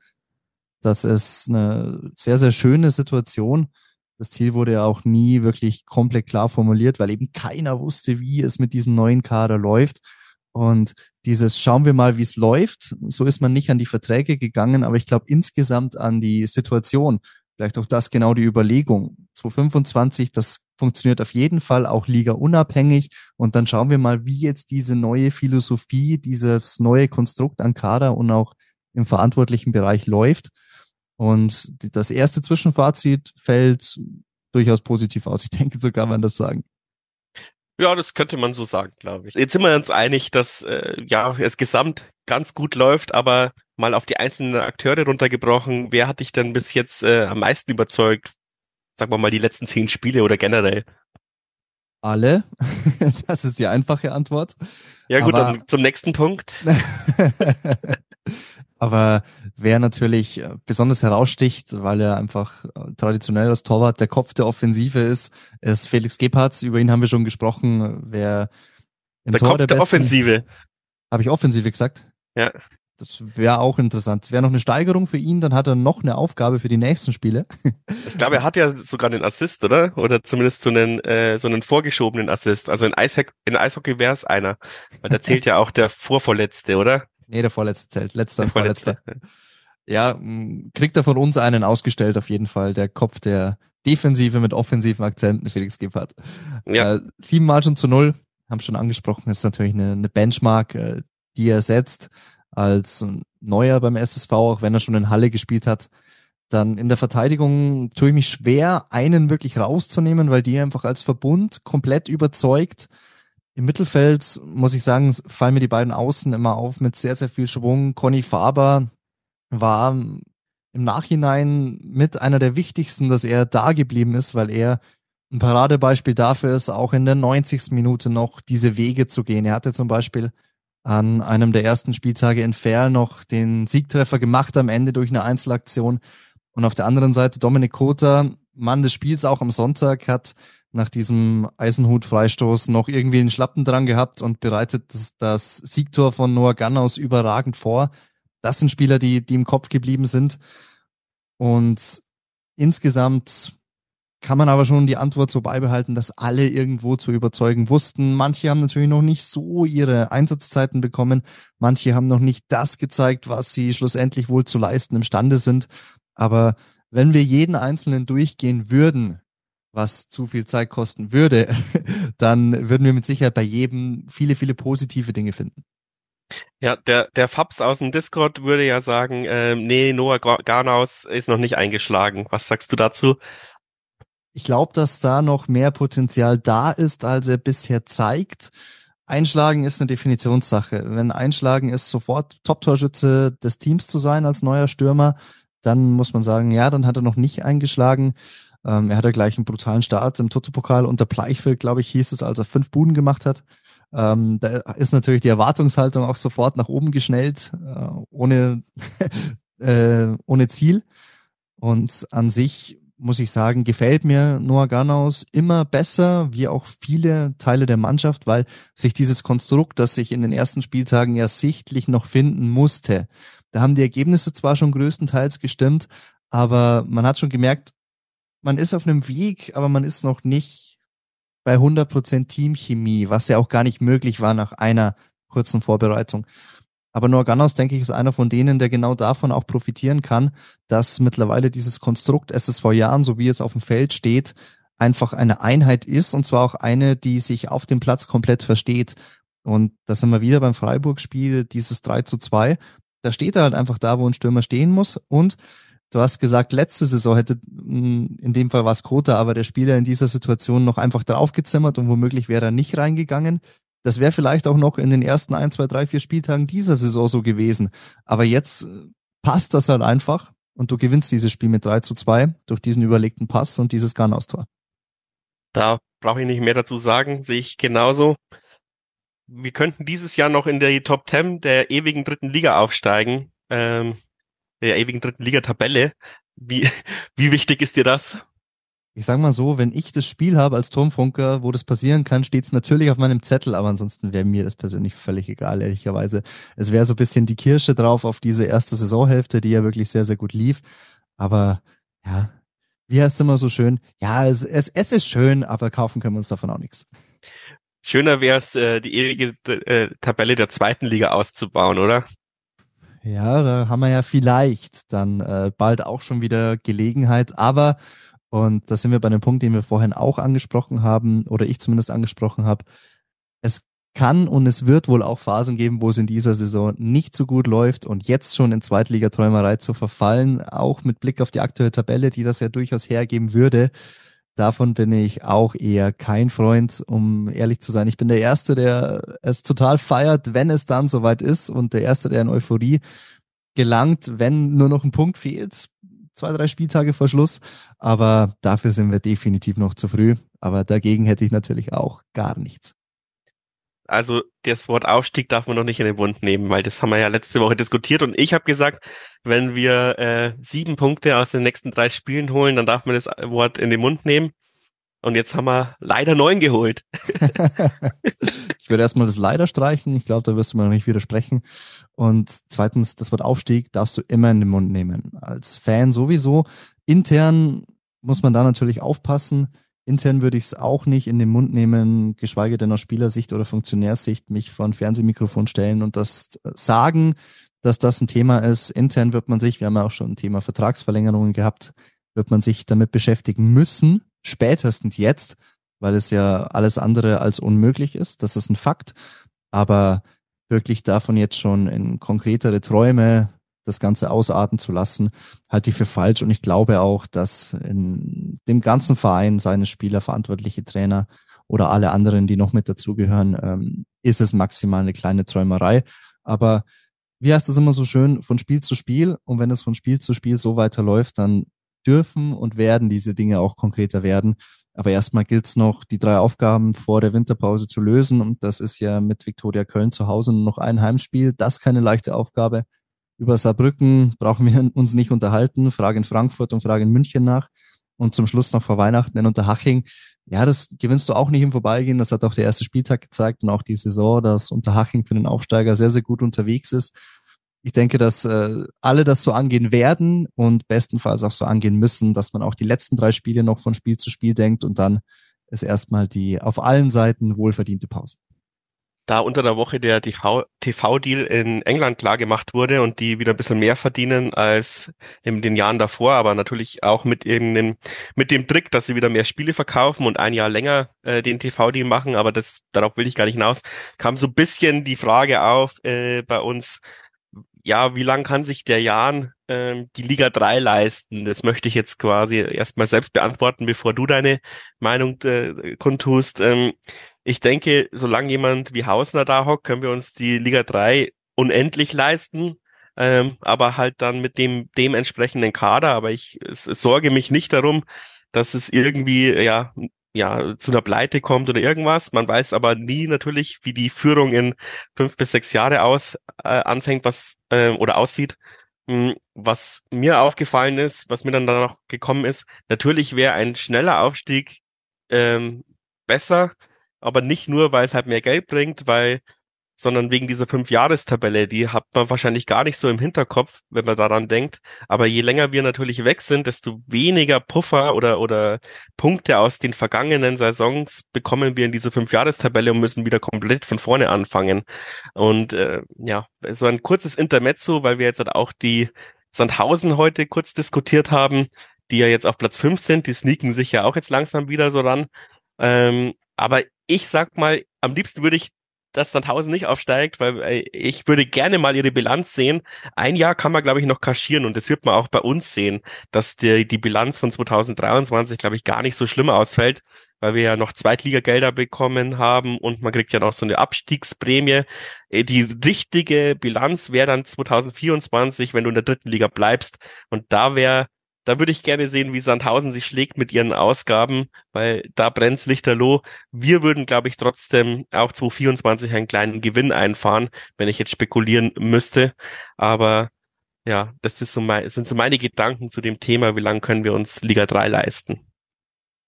Das ist eine sehr, sehr schöne Situation. Das Ziel wurde ja auch nie wirklich komplett klar formuliert, weil eben keiner wusste, wie es mit diesem neuen Kader läuft. Und dieses schauen wir mal, wie es läuft, so ist man nicht an die Verträge gegangen, aber ich glaube insgesamt an die Situation. Vielleicht auch das genau die Überlegung. 2025, das funktioniert auf jeden Fall auch Liga unabhängig. Und dann schauen wir mal, wie jetzt diese neue Philosophie, dieses neue Konstrukt an Kader und auch im verantwortlichen Bereich läuft. Und das erste Zwischenfazit fällt durchaus positiv aus. Ich denke, so kann man das sagen.
Ja, das könnte man so sagen, glaube ich. Jetzt sind wir uns einig, dass äh, ja es gesamt ganz gut läuft, aber mal auf die einzelnen Akteure runtergebrochen, wer hat dich denn bis jetzt äh, am meisten überzeugt? Sagen wir mal die letzten zehn Spiele oder generell. Alle. das ist die einfache Antwort. Ja gut, aber... dann zum nächsten Punkt.
Aber wer natürlich äh, besonders heraussticht, weil er einfach äh, traditionell das Torwart der Kopf der Offensive ist, ist Felix Gebhardt. Über ihn haben wir schon gesprochen. Wer im der Tor Kopf der, der Offensive. Habe ich Offensive gesagt?
Ja. Das
wäre auch interessant. Wäre noch eine Steigerung für ihn, dann hat er noch eine Aufgabe für die nächsten Spiele.
ich glaube, er hat ja sogar einen Assist, oder? Oder zumindest so einen, äh, so einen vorgeschobenen Assist. Also in, Eishockey, in Eishockey wäre es einer. Weil da zählt ja auch der Vorvorletzte, oder?
Nee, der vorletzte zählt. Letzter, der vorletzte. vorletzter. Ja, kriegt er von uns einen ausgestellt auf jeden Fall. Der Kopf der Defensive mit offensiven Akzenten, Felix Gebhardt. Ja. Äh, siebenmal schon zu null, haben schon angesprochen, ist natürlich eine, eine Benchmark, äh, die er setzt als Neuer beim SSV, auch wenn er schon in Halle gespielt hat. Dann in der Verteidigung tue ich mich schwer, einen wirklich rauszunehmen, weil die einfach als Verbund komplett überzeugt. Im Mittelfeld, muss ich sagen, fallen mir die beiden Außen immer auf mit sehr, sehr viel Schwung. Conny Faber war im Nachhinein mit einer der wichtigsten, dass er da geblieben ist, weil er ein Paradebeispiel dafür ist, auch in der 90. Minute noch diese Wege zu gehen. Er hatte zum Beispiel an einem der ersten Spieltage in Fair noch den Siegtreffer gemacht am Ende durch eine Einzelaktion. Und auf der anderen Seite Dominik Kota, Mann des Spiels auch am Sonntag, hat nach diesem Eisenhut-Freistoß noch irgendwie einen Schlappen dran gehabt und bereitet das, das Siegtor von Noah Gannaus überragend vor. Das sind Spieler, die, die im Kopf geblieben sind. Und insgesamt kann man aber schon die Antwort so beibehalten, dass alle irgendwo zu überzeugen wussten. Manche haben natürlich noch nicht so ihre Einsatzzeiten bekommen. Manche haben noch nicht das gezeigt, was sie schlussendlich wohl zu leisten imstande sind. Aber wenn wir jeden Einzelnen durchgehen würden, was zu viel Zeit kosten würde, dann würden wir mit Sicherheit bei jedem viele, viele positive Dinge finden.
Ja, der, der Fabs aus dem Discord würde ja sagen, äh, nee, Noah Garnaus ist noch nicht eingeschlagen. Was sagst du dazu?
Ich glaube, dass da noch mehr Potenzial da ist, als er bisher zeigt. Einschlagen ist eine Definitionssache. Wenn Einschlagen ist, sofort Top-Torschütze des Teams zu sein als neuer Stürmer, dann muss man sagen, ja, dann hat er noch nicht eingeschlagen. Ähm, er hatte gleich einen brutalen Start im Toto-Pokal unter Pleichfeld, glaube ich, hieß es, als er fünf Buden gemacht hat. Ähm, da ist natürlich die Erwartungshaltung auch sofort nach oben geschnellt, äh, ohne, äh, ohne Ziel. Und an sich muss ich sagen, gefällt mir Noah Ganaus immer besser, wie auch viele Teile der Mannschaft, weil sich dieses Konstrukt, das sich in den ersten Spieltagen ja sichtlich noch finden musste, da haben die Ergebnisse zwar schon größtenteils gestimmt, aber man hat schon gemerkt, man ist auf einem Weg, aber man ist noch nicht bei 100% Teamchemie, was ja auch gar nicht möglich war nach einer kurzen Vorbereitung. Aber Norganos, denke ich, ist einer von denen, der genau davon auch profitieren kann, dass mittlerweile dieses Konstrukt SSV Jahren, so wie es auf dem Feld steht, einfach eine Einheit ist und zwar auch eine, die sich auf dem Platz komplett versteht. Und da sind wir wieder beim Freiburg-Spiel, dieses 3 zu 2. Da steht er halt einfach da, wo ein Stürmer stehen muss und Du hast gesagt, letzte Saison hätte, hm, in dem Fall war es Krota, aber der Spieler in dieser Situation noch einfach draufgezimmert und womöglich wäre er nicht reingegangen. Das wäre vielleicht auch noch in den ersten ein, zwei, drei, vier Spieltagen dieser Saison so gewesen. Aber jetzt äh, passt das halt einfach und du gewinnst dieses Spiel mit 3 zu 2 durch diesen überlegten Pass und dieses Garnaustor.
Da brauche ich nicht mehr dazu sagen, sehe ich genauso. Wir könnten dieses Jahr noch in die Top 10 der ewigen dritten Liga aufsteigen. Ähm, der ewigen dritten Liga-Tabelle. Wie, wie wichtig ist dir das?
Ich sag mal so, wenn ich das Spiel habe als Turmfunker, wo das passieren kann, steht es natürlich auf meinem Zettel, aber ansonsten wäre mir das persönlich völlig egal, ehrlicherweise. Es wäre so ein bisschen die Kirsche drauf auf diese erste Saisonhälfte, die ja wirklich sehr, sehr gut lief. Aber ja, wie heißt es immer so schön? Ja, es, es, es ist schön, aber kaufen können wir uns davon auch nichts. Schöner
wäre es, äh, die ewige äh, Tabelle der zweiten Liga auszubauen, oder?
Ja, da haben wir ja vielleicht dann äh, bald auch schon wieder Gelegenheit. Aber, und da sind wir bei dem Punkt, den wir vorhin auch angesprochen haben, oder ich zumindest angesprochen habe, es kann und es wird wohl auch Phasen geben, wo es in dieser Saison nicht so gut läuft und jetzt schon in Zweitligaträumerei zu verfallen, auch mit Blick auf die aktuelle Tabelle, die das ja durchaus hergeben würde, Davon bin ich auch eher kein Freund, um ehrlich zu sein. Ich bin der Erste, der es total feiert, wenn es dann soweit ist und der Erste, der in Euphorie gelangt, wenn nur noch ein Punkt fehlt. Zwei, drei Spieltage vor Schluss. Aber dafür sind wir definitiv noch zu früh. Aber dagegen hätte ich natürlich auch gar nichts.
Also das Wort Aufstieg darf man noch nicht in den Mund nehmen, weil das haben wir ja letzte Woche diskutiert und ich habe gesagt, wenn wir äh, sieben Punkte aus den nächsten drei Spielen holen, dann darf man das Wort in den Mund nehmen. Und jetzt haben wir leider neun geholt.
ich würde erstmal das leider streichen. Ich glaube, da wirst du mir noch nicht widersprechen. Und zweitens, das Wort Aufstieg darfst du immer in den Mund nehmen. Als Fan sowieso. Intern muss man da natürlich aufpassen. Intern würde ich es auch nicht in den Mund nehmen, geschweige denn aus Spielersicht oder Funktionärsicht, mich vor ein Fernsehmikrofon stellen und das äh, sagen, dass das ein Thema ist. Intern wird man sich, wir haben ja auch schon ein Thema Vertragsverlängerungen gehabt, wird man sich damit beschäftigen müssen, spätestens jetzt, weil es ja alles andere als unmöglich ist. Das ist ein Fakt. Aber wirklich davon jetzt schon in konkretere Träume das Ganze ausarten zu lassen, halte ich für falsch. Und ich glaube auch, dass in dem ganzen Verein, seine Spieler, verantwortliche Trainer oder alle anderen, die noch mit dazugehören, ähm, ist es maximal eine kleine Träumerei. Aber wie heißt das immer so schön, von Spiel zu Spiel. Und wenn es von Spiel zu Spiel so weiterläuft, dann dürfen und werden diese Dinge auch konkreter werden. Aber erstmal gilt es noch, die drei Aufgaben vor der Winterpause zu lösen. Und das ist ja mit Viktoria Köln zu Hause noch ein Heimspiel. Das ist keine leichte Aufgabe. Über Saarbrücken brauchen wir uns nicht unterhalten. Frage in Frankfurt und Frage in München nach. Und zum Schluss noch vor Weihnachten in Unterhaching. Ja, das gewinnst du auch nicht im Vorbeigehen. Das hat auch der erste Spieltag gezeigt und auch die Saison, dass Unterhaching für den Aufsteiger sehr, sehr gut unterwegs ist. Ich denke, dass äh, alle das so angehen werden und bestenfalls auch so angehen müssen, dass man auch die letzten drei Spiele noch von Spiel zu Spiel denkt und dann ist erstmal die auf allen Seiten wohlverdiente Pause
da unter der Woche der TV-Deal in England klar gemacht wurde und die wieder ein bisschen mehr verdienen als in den Jahren davor, aber natürlich auch mit irgendeinem, mit dem Trick, dass sie wieder mehr Spiele verkaufen und ein Jahr länger äh, den TV-Deal machen, aber das, darauf will ich gar nicht hinaus, kam so ein bisschen die Frage auf äh, bei uns, ja, wie lang kann sich der Jan ähm, die Liga 3 leisten? Das möchte ich jetzt quasi erstmal selbst beantworten, bevor du deine Meinung äh, kundtust. Ähm, ich denke, solange jemand wie Hausner da hockt, können wir uns die Liga 3 unendlich leisten. Ähm, aber halt dann mit dem dem entsprechenden Kader. Aber ich es, es sorge mich nicht darum, dass es irgendwie ja ja zu einer Pleite kommt oder irgendwas. Man weiß aber nie natürlich, wie die Führung in fünf bis sechs Jahre aus äh, anfängt, was äh, oder aussieht. Hm, was mir aufgefallen ist, was mir dann danach gekommen ist, natürlich wäre ein schneller Aufstieg ähm, besser, aber nicht nur, weil es halt mehr Geld bringt, weil sondern wegen dieser fünf jahrestabelle die hat man wahrscheinlich gar nicht so im Hinterkopf, wenn man daran denkt. Aber je länger wir natürlich weg sind, desto weniger Puffer oder, oder Punkte aus den vergangenen Saisons bekommen wir in diese fünf jahrestabelle und müssen wieder komplett von vorne anfangen. Und äh, ja, so ein kurzes Intermezzo, weil wir jetzt halt auch die Sandhausen heute kurz diskutiert haben, die ja jetzt auf Platz fünf sind, die sneaken sich ja auch jetzt langsam wieder so ran. Ähm, aber ich sag mal, am liebsten würde ich dass Sandhausen nicht aufsteigt, weil äh, ich würde gerne mal ihre Bilanz sehen. Ein Jahr kann man, glaube ich, noch kaschieren und das wird man auch bei uns sehen, dass die, die Bilanz von 2023, glaube ich, gar nicht so schlimm ausfällt, weil wir ja noch Zweitligagelder bekommen haben und man kriegt ja noch so eine Abstiegsprämie. Äh, die richtige Bilanz wäre dann 2024, wenn du in der dritten Liga bleibst und da wäre da würde ich gerne sehen, wie Sandhausen sich schlägt mit ihren Ausgaben, weil da brennt's lichterloh. Wir würden, glaube ich, trotzdem auch 2024 einen kleinen Gewinn einfahren, wenn ich jetzt spekulieren müsste. Aber ja, das ist so mein, sind so meine Gedanken zu dem Thema, wie lange können wir uns Liga 3 leisten?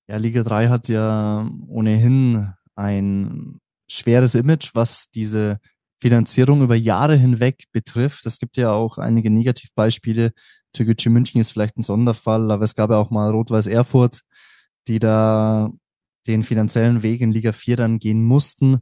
Ja, Liga 3 hat ja ohnehin ein schweres Image, was diese Finanzierung über Jahre hinweg betrifft. Es gibt ja auch einige Negativbeispiele Türkgücü München ist vielleicht ein Sonderfall, aber es gab ja auch mal Rot-Weiß Erfurt, die da den finanziellen Weg in Liga 4 dann gehen mussten.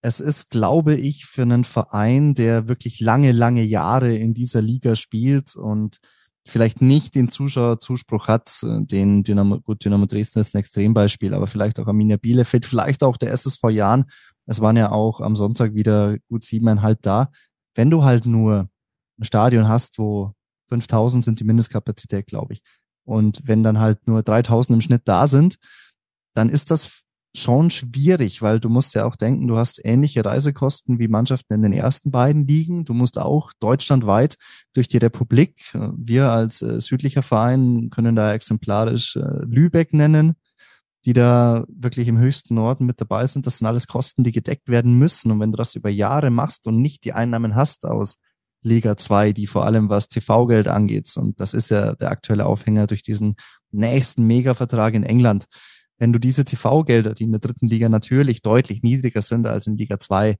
Es ist, glaube ich, für einen Verein, der wirklich lange, lange Jahre in dieser Liga spielt und vielleicht nicht den Zuschauerzuspruch hat, den Dynamo, gut, Dynamo Dresden ist ein Extrembeispiel, aber vielleicht auch Arminia Bielefeld, vielleicht auch der SSV Jahren. Es waren ja auch am Sonntag wieder gut siebeneinhalb da. Wenn du halt nur ein Stadion hast, wo 5000 sind die Mindestkapazität, glaube ich. Und wenn dann halt nur 3000 im Schnitt da sind, dann ist das schon schwierig, weil du musst ja auch denken, du hast ähnliche Reisekosten wie Mannschaften in den ersten beiden liegen. Du musst auch deutschlandweit durch die Republik. Wir als äh, südlicher Verein können da exemplarisch äh, Lübeck nennen, die da wirklich im höchsten Norden mit dabei sind. Das sind alles Kosten, die gedeckt werden müssen. Und wenn du das über Jahre machst und nicht die Einnahmen hast aus Liga 2, die vor allem was TV-Geld angeht, und das ist ja der aktuelle Aufhänger durch diesen nächsten Mega-Vertrag in England, wenn du diese TV-Gelder, die in der dritten Liga natürlich deutlich niedriger sind als in Liga 2,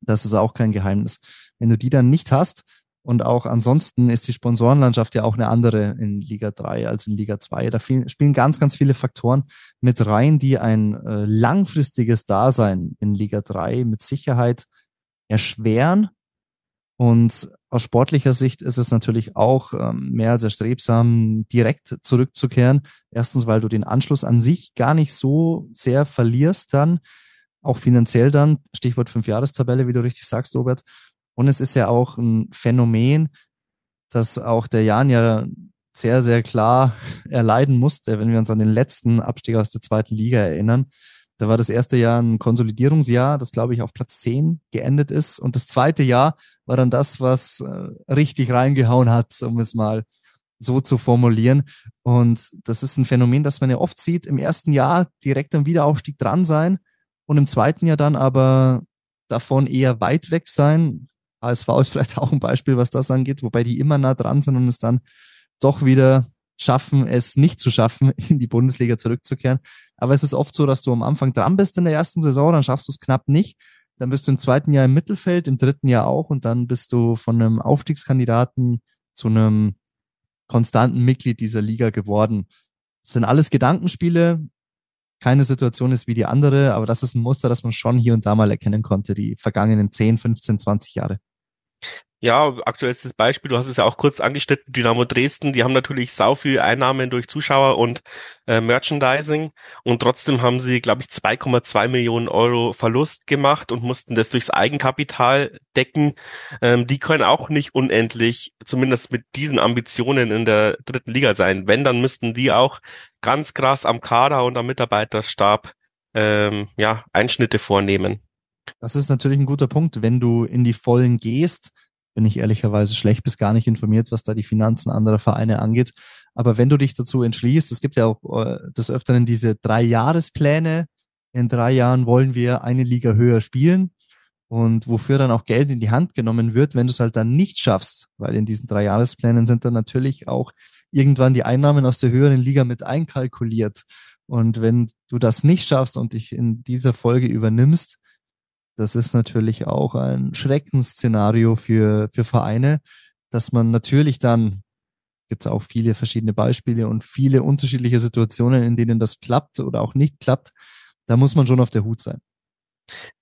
das ist auch kein Geheimnis, wenn du die dann nicht hast, und auch ansonsten ist die Sponsorenlandschaft ja auch eine andere in Liga 3 als in Liga 2. Da spielen ganz, ganz viele Faktoren mit rein, die ein äh, langfristiges Dasein in Liga 3 mit Sicherheit erschweren und aus sportlicher Sicht ist es natürlich auch ähm, mehr als erstrebsam, direkt zurückzukehren. Erstens, weil du den Anschluss an sich gar nicht so sehr verlierst dann, auch finanziell dann, Stichwort Fünfjahrestabelle, wie du richtig sagst, Robert. Und es ist ja auch ein Phänomen, dass auch der Jan ja sehr, sehr klar erleiden musste, wenn wir uns an den letzten Abstieg aus der zweiten Liga erinnern, da war das erste Jahr ein Konsolidierungsjahr, das glaube ich auf Platz 10 geendet ist. Und das zweite Jahr war dann das, was äh, richtig reingehauen hat, um es mal so zu formulieren. Und das ist ein Phänomen, das man ja oft sieht. Im ersten Jahr direkt am Wiederaufstieg dran sein und im zweiten Jahr dann aber davon eher weit weg sein. ASV ist vielleicht auch ein Beispiel, was das angeht, wobei die immer nah dran sind und es dann doch wieder schaffen, es nicht zu schaffen, in die Bundesliga zurückzukehren. Aber es ist oft so, dass du am Anfang dran bist in der ersten Saison, dann schaffst du es knapp nicht. Dann bist du im zweiten Jahr im Mittelfeld, im dritten Jahr auch und dann bist du von einem Aufstiegskandidaten zu einem konstanten Mitglied dieser Liga geworden. Das sind alles Gedankenspiele. Keine Situation ist wie die andere, aber das ist ein Muster, das man schon hier und da mal erkennen konnte, die vergangenen 10, 15, 20 Jahre.
Ja, aktuellstes Beispiel, du hast es ja auch kurz angeschnitten, Dynamo Dresden, die haben natürlich sau viel Einnahmen durch Zuschauer und äh, Merchandising und trotzdem haben sie, glaube ich, 2,2 Millionen Euro Verlust gemacht und mussten das durchs Eigenkapital decken. Ähm, die können auch nicht unendlich, zumindest mit diesen Ambitionen in der dritten Liga sein. Wenn, dann müssten die auch ganz krass am Kader und am Mitarbeiterstab ähm, ja, Einschnitte vornehmen.
Das ist natürlich ein guter Punkt, wenn du in die Vollen gehst, bin ich ehrlicherweise schlecht bis gar nicht informiert, was da die Finanzen anderer Vereine angeht. Aber wenn du dich dazu entschließt, es gibt ja auch äh, des Öfteren diese drei Jahrespläne. In drei Jahren wollen wir eine Liga höher spielen und wofür dann auch Geld in die Hand genommen wird, wenn du es halt dann nicht schaffst, weil in diesen drei Jahresplänen sind dann natürlich auch irgendwann die Einnahmen aus der höheren Liga mit einkalkuliert. Und wenn du das nicht schaffst und dich in dieser Folge übernimmst, das ist natürlich auch ein Schreckensszenario für, für Vereine, dass man natürlich dann gibt es auch viele verschiedene Beispiele und viele unterschiedliche Situationen, in denen das klappt oder auch nicht klappt. Da muss man schon auf der Hut sein.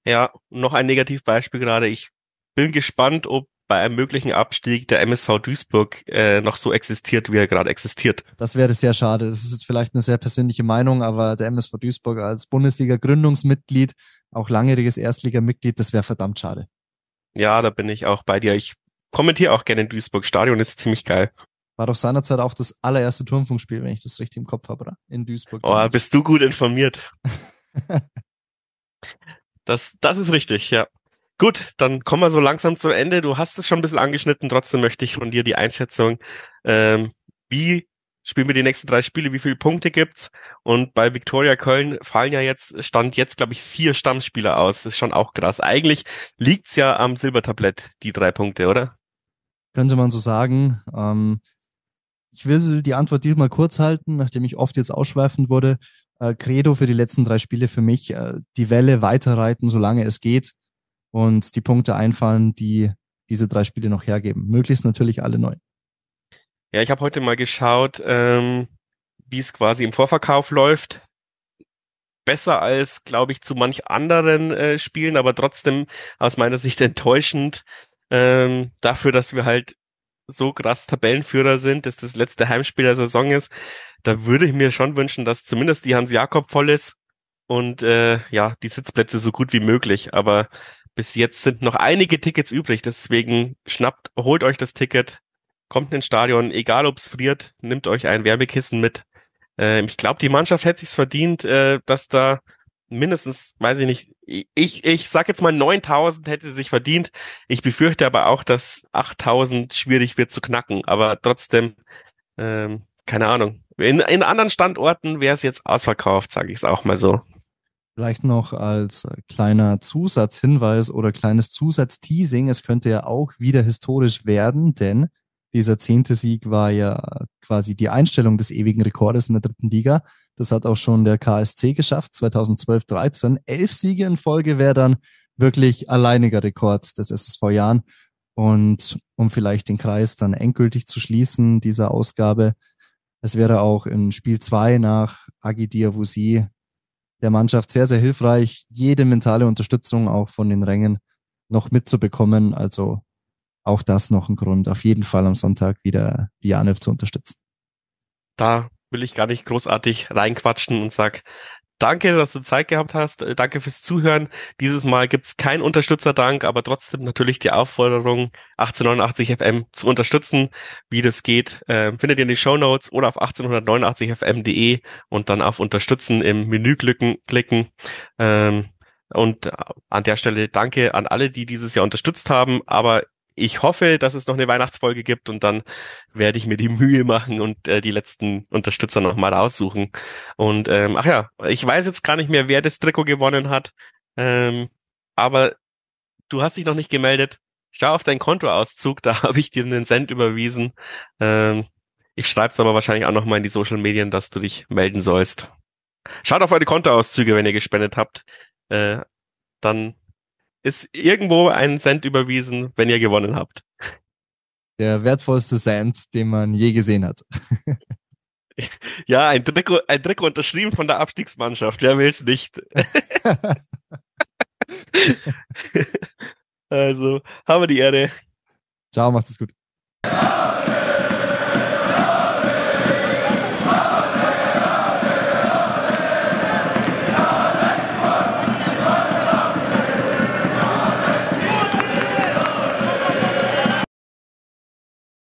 Ja, noch ein Negativbeispiel gerade. Ich bin gespannt, ob bei einem möglichen Abstieg der MSV Duisburg äh, noch so existiert, wie er gerade existiert.
Das wäre sehr schade. Das ist jetzt vielleicht eine sehr persönliche Meinung, aber der MSV Duisburg als Bundesliga-Gründungsmitglied, auch langjähriges Erstliga-Mitglied, das wäre verdammt schade.
Ja, da bin ich auch bei dir. Ich kommentiere auch gerne in Duisburg. Stadion ist ziemlich geil.
War doch seinerzeit auch das allererste Turmfunkspiel, wenn ich das richtig im Kopf habe, oder? In Duisburg. Oh,
bist du gut informiert. das, das ist richtig, ja. Gut, dann kommen wir so langsam zum Ende. Du hast es schon ein bisschen angeschnitten, trotzdem möchte ich von dir die Einschätzung, ähm, wie spielen wir die nächsten drei Spiele, wie viele Punkte gibt's? Und bei Viktoria Köln fallen ja jetzt, stand jetzt, glaube ich, vier Stammspieler aus. Das ist schon auch krass. Eigentlich liegt's ja am Silbertablett, die drei Punkte, oder?
Könnte man so sagen. Ähm, ich will die Antwort diesmal kurz halten, nachdem ich oft jetzt ausschweifend wurde. Äh, Credo für die letzten drei Spiele für mich, äh, die Welle weiterreiten, solange es geht und die Punkte einfallen, die diese drei Spiele noch hergeben. Möglichst natürlich alle neu.
Ja, ich habe heute mal geschaut, ähm, wie es quasi im Vorverkauf läuft. Besser als, glaube ich, zu manch anderen äh, Spielen, aber trotzdem aus meiner Sicht enttäuschend ähm, dafür, dass wir halt so krass Tabellenführer sind, dass das letzte Heimspiel der Saison ist. Da würde ich mir schon wünschen, dass zumindest die Hans Jakob voll ist und äh, ja die Sitzplätze so gut wie möglich. Aber bis jetzt sind noch einige Tickets übrig, deswegen schnappt, holt euch das Ticket, kommt ins Stadion, egal ob's friert, nimmt euch ein Wärmekissen mit. Äh, ich glaube, die Mannschaft hätte sich's verdient, äh, dass da mindestens, weiß ich nicht, ich, ich sag jetzt mal 9000 hätte sie sich verdient. Ich befürchte aber auch, dass 8000 schwierig wird zu knacken, aber trotzdem, ähm, keine Ahnung. In, in anderen Standorten wäre es jetzt ausverkauft, sage ich es auch mal so.
Vielleicht noch als äh, kleiner Zusatzhinweis oder kleines Zusatzteasing. Es könnte ja auch wieder historisch werden, denn dieser zehnte Sieg war ja quasi die Einstellung des ewigen Rekordes in der dritten Liga. Das hat auch schon der KSC geschafft, 2012, 13. Elf Siege in Folge wäre dann wirklich alleiniger Rekord des SSV Jahren. Und um vielleicht den Kreis dann endgültig zu schließen, dieser Ausgabe, es wäre auch in Spiel 2 nach Agi Diawusi der Mannschaft sehr, sehr hilfreich, jede mentale Unterstützung auch von den Rängen noch mitzubekommen. Also auch das noch ein Grund, auf jeden Fall am Sonntag wieder die Dianev zu unterstützen.
Da will ich gar nicht großartig reinquatschen und sag, Danke, dass du Zeit gehabt hast. Äh, danke fürs Zuhören. Dieses Mal gibt's keinen Unterstützerdank, aber trotzdem natürlich die Aufforderung, 1889 FM zu unterstützen. Wie das geht, ähm, findet ihr in den Show Notes oder auf 1889fm.de und dann auf Unterstützen im Menü klicken. Ähm, und an der Stelle danke an alle, die dieses Jahr unterstützt haben, aber ich hoffe, dass es noch eine Weihnachtsfolge gibt und dann werde ich mir die Mühe machen und äh, die letzten Unterstützer nochmal raussuchen. Und ähm, ach ja, ich weiß jetzt gar nicht mehr, wer das Trikot gewonnen hat. Ähm, aber du hast dich noch nicht gemeldet. Schau auf deinen Kontoauszug, da habe ich dir einen Cent überwiesen. Ähm, ich schreibe es aber wahrscheinlich auch nochmal in die Social Medien, dass du dich melden sollst. Schaut auf eure Kontoauszüge, wenn ihr gespendet habt. Äh, dann ist irgendwo ein Cent überwiesen, wenn ihr gewonnen habt.
Der wertvollste Cent, den man je gesehen hat.
Ja, ein Trikot, ein Trikot unterschrieben von der Abstiegsmannschaft. Wer will's nicht? also, haben wir die Erde.
Ciao, macht es gut.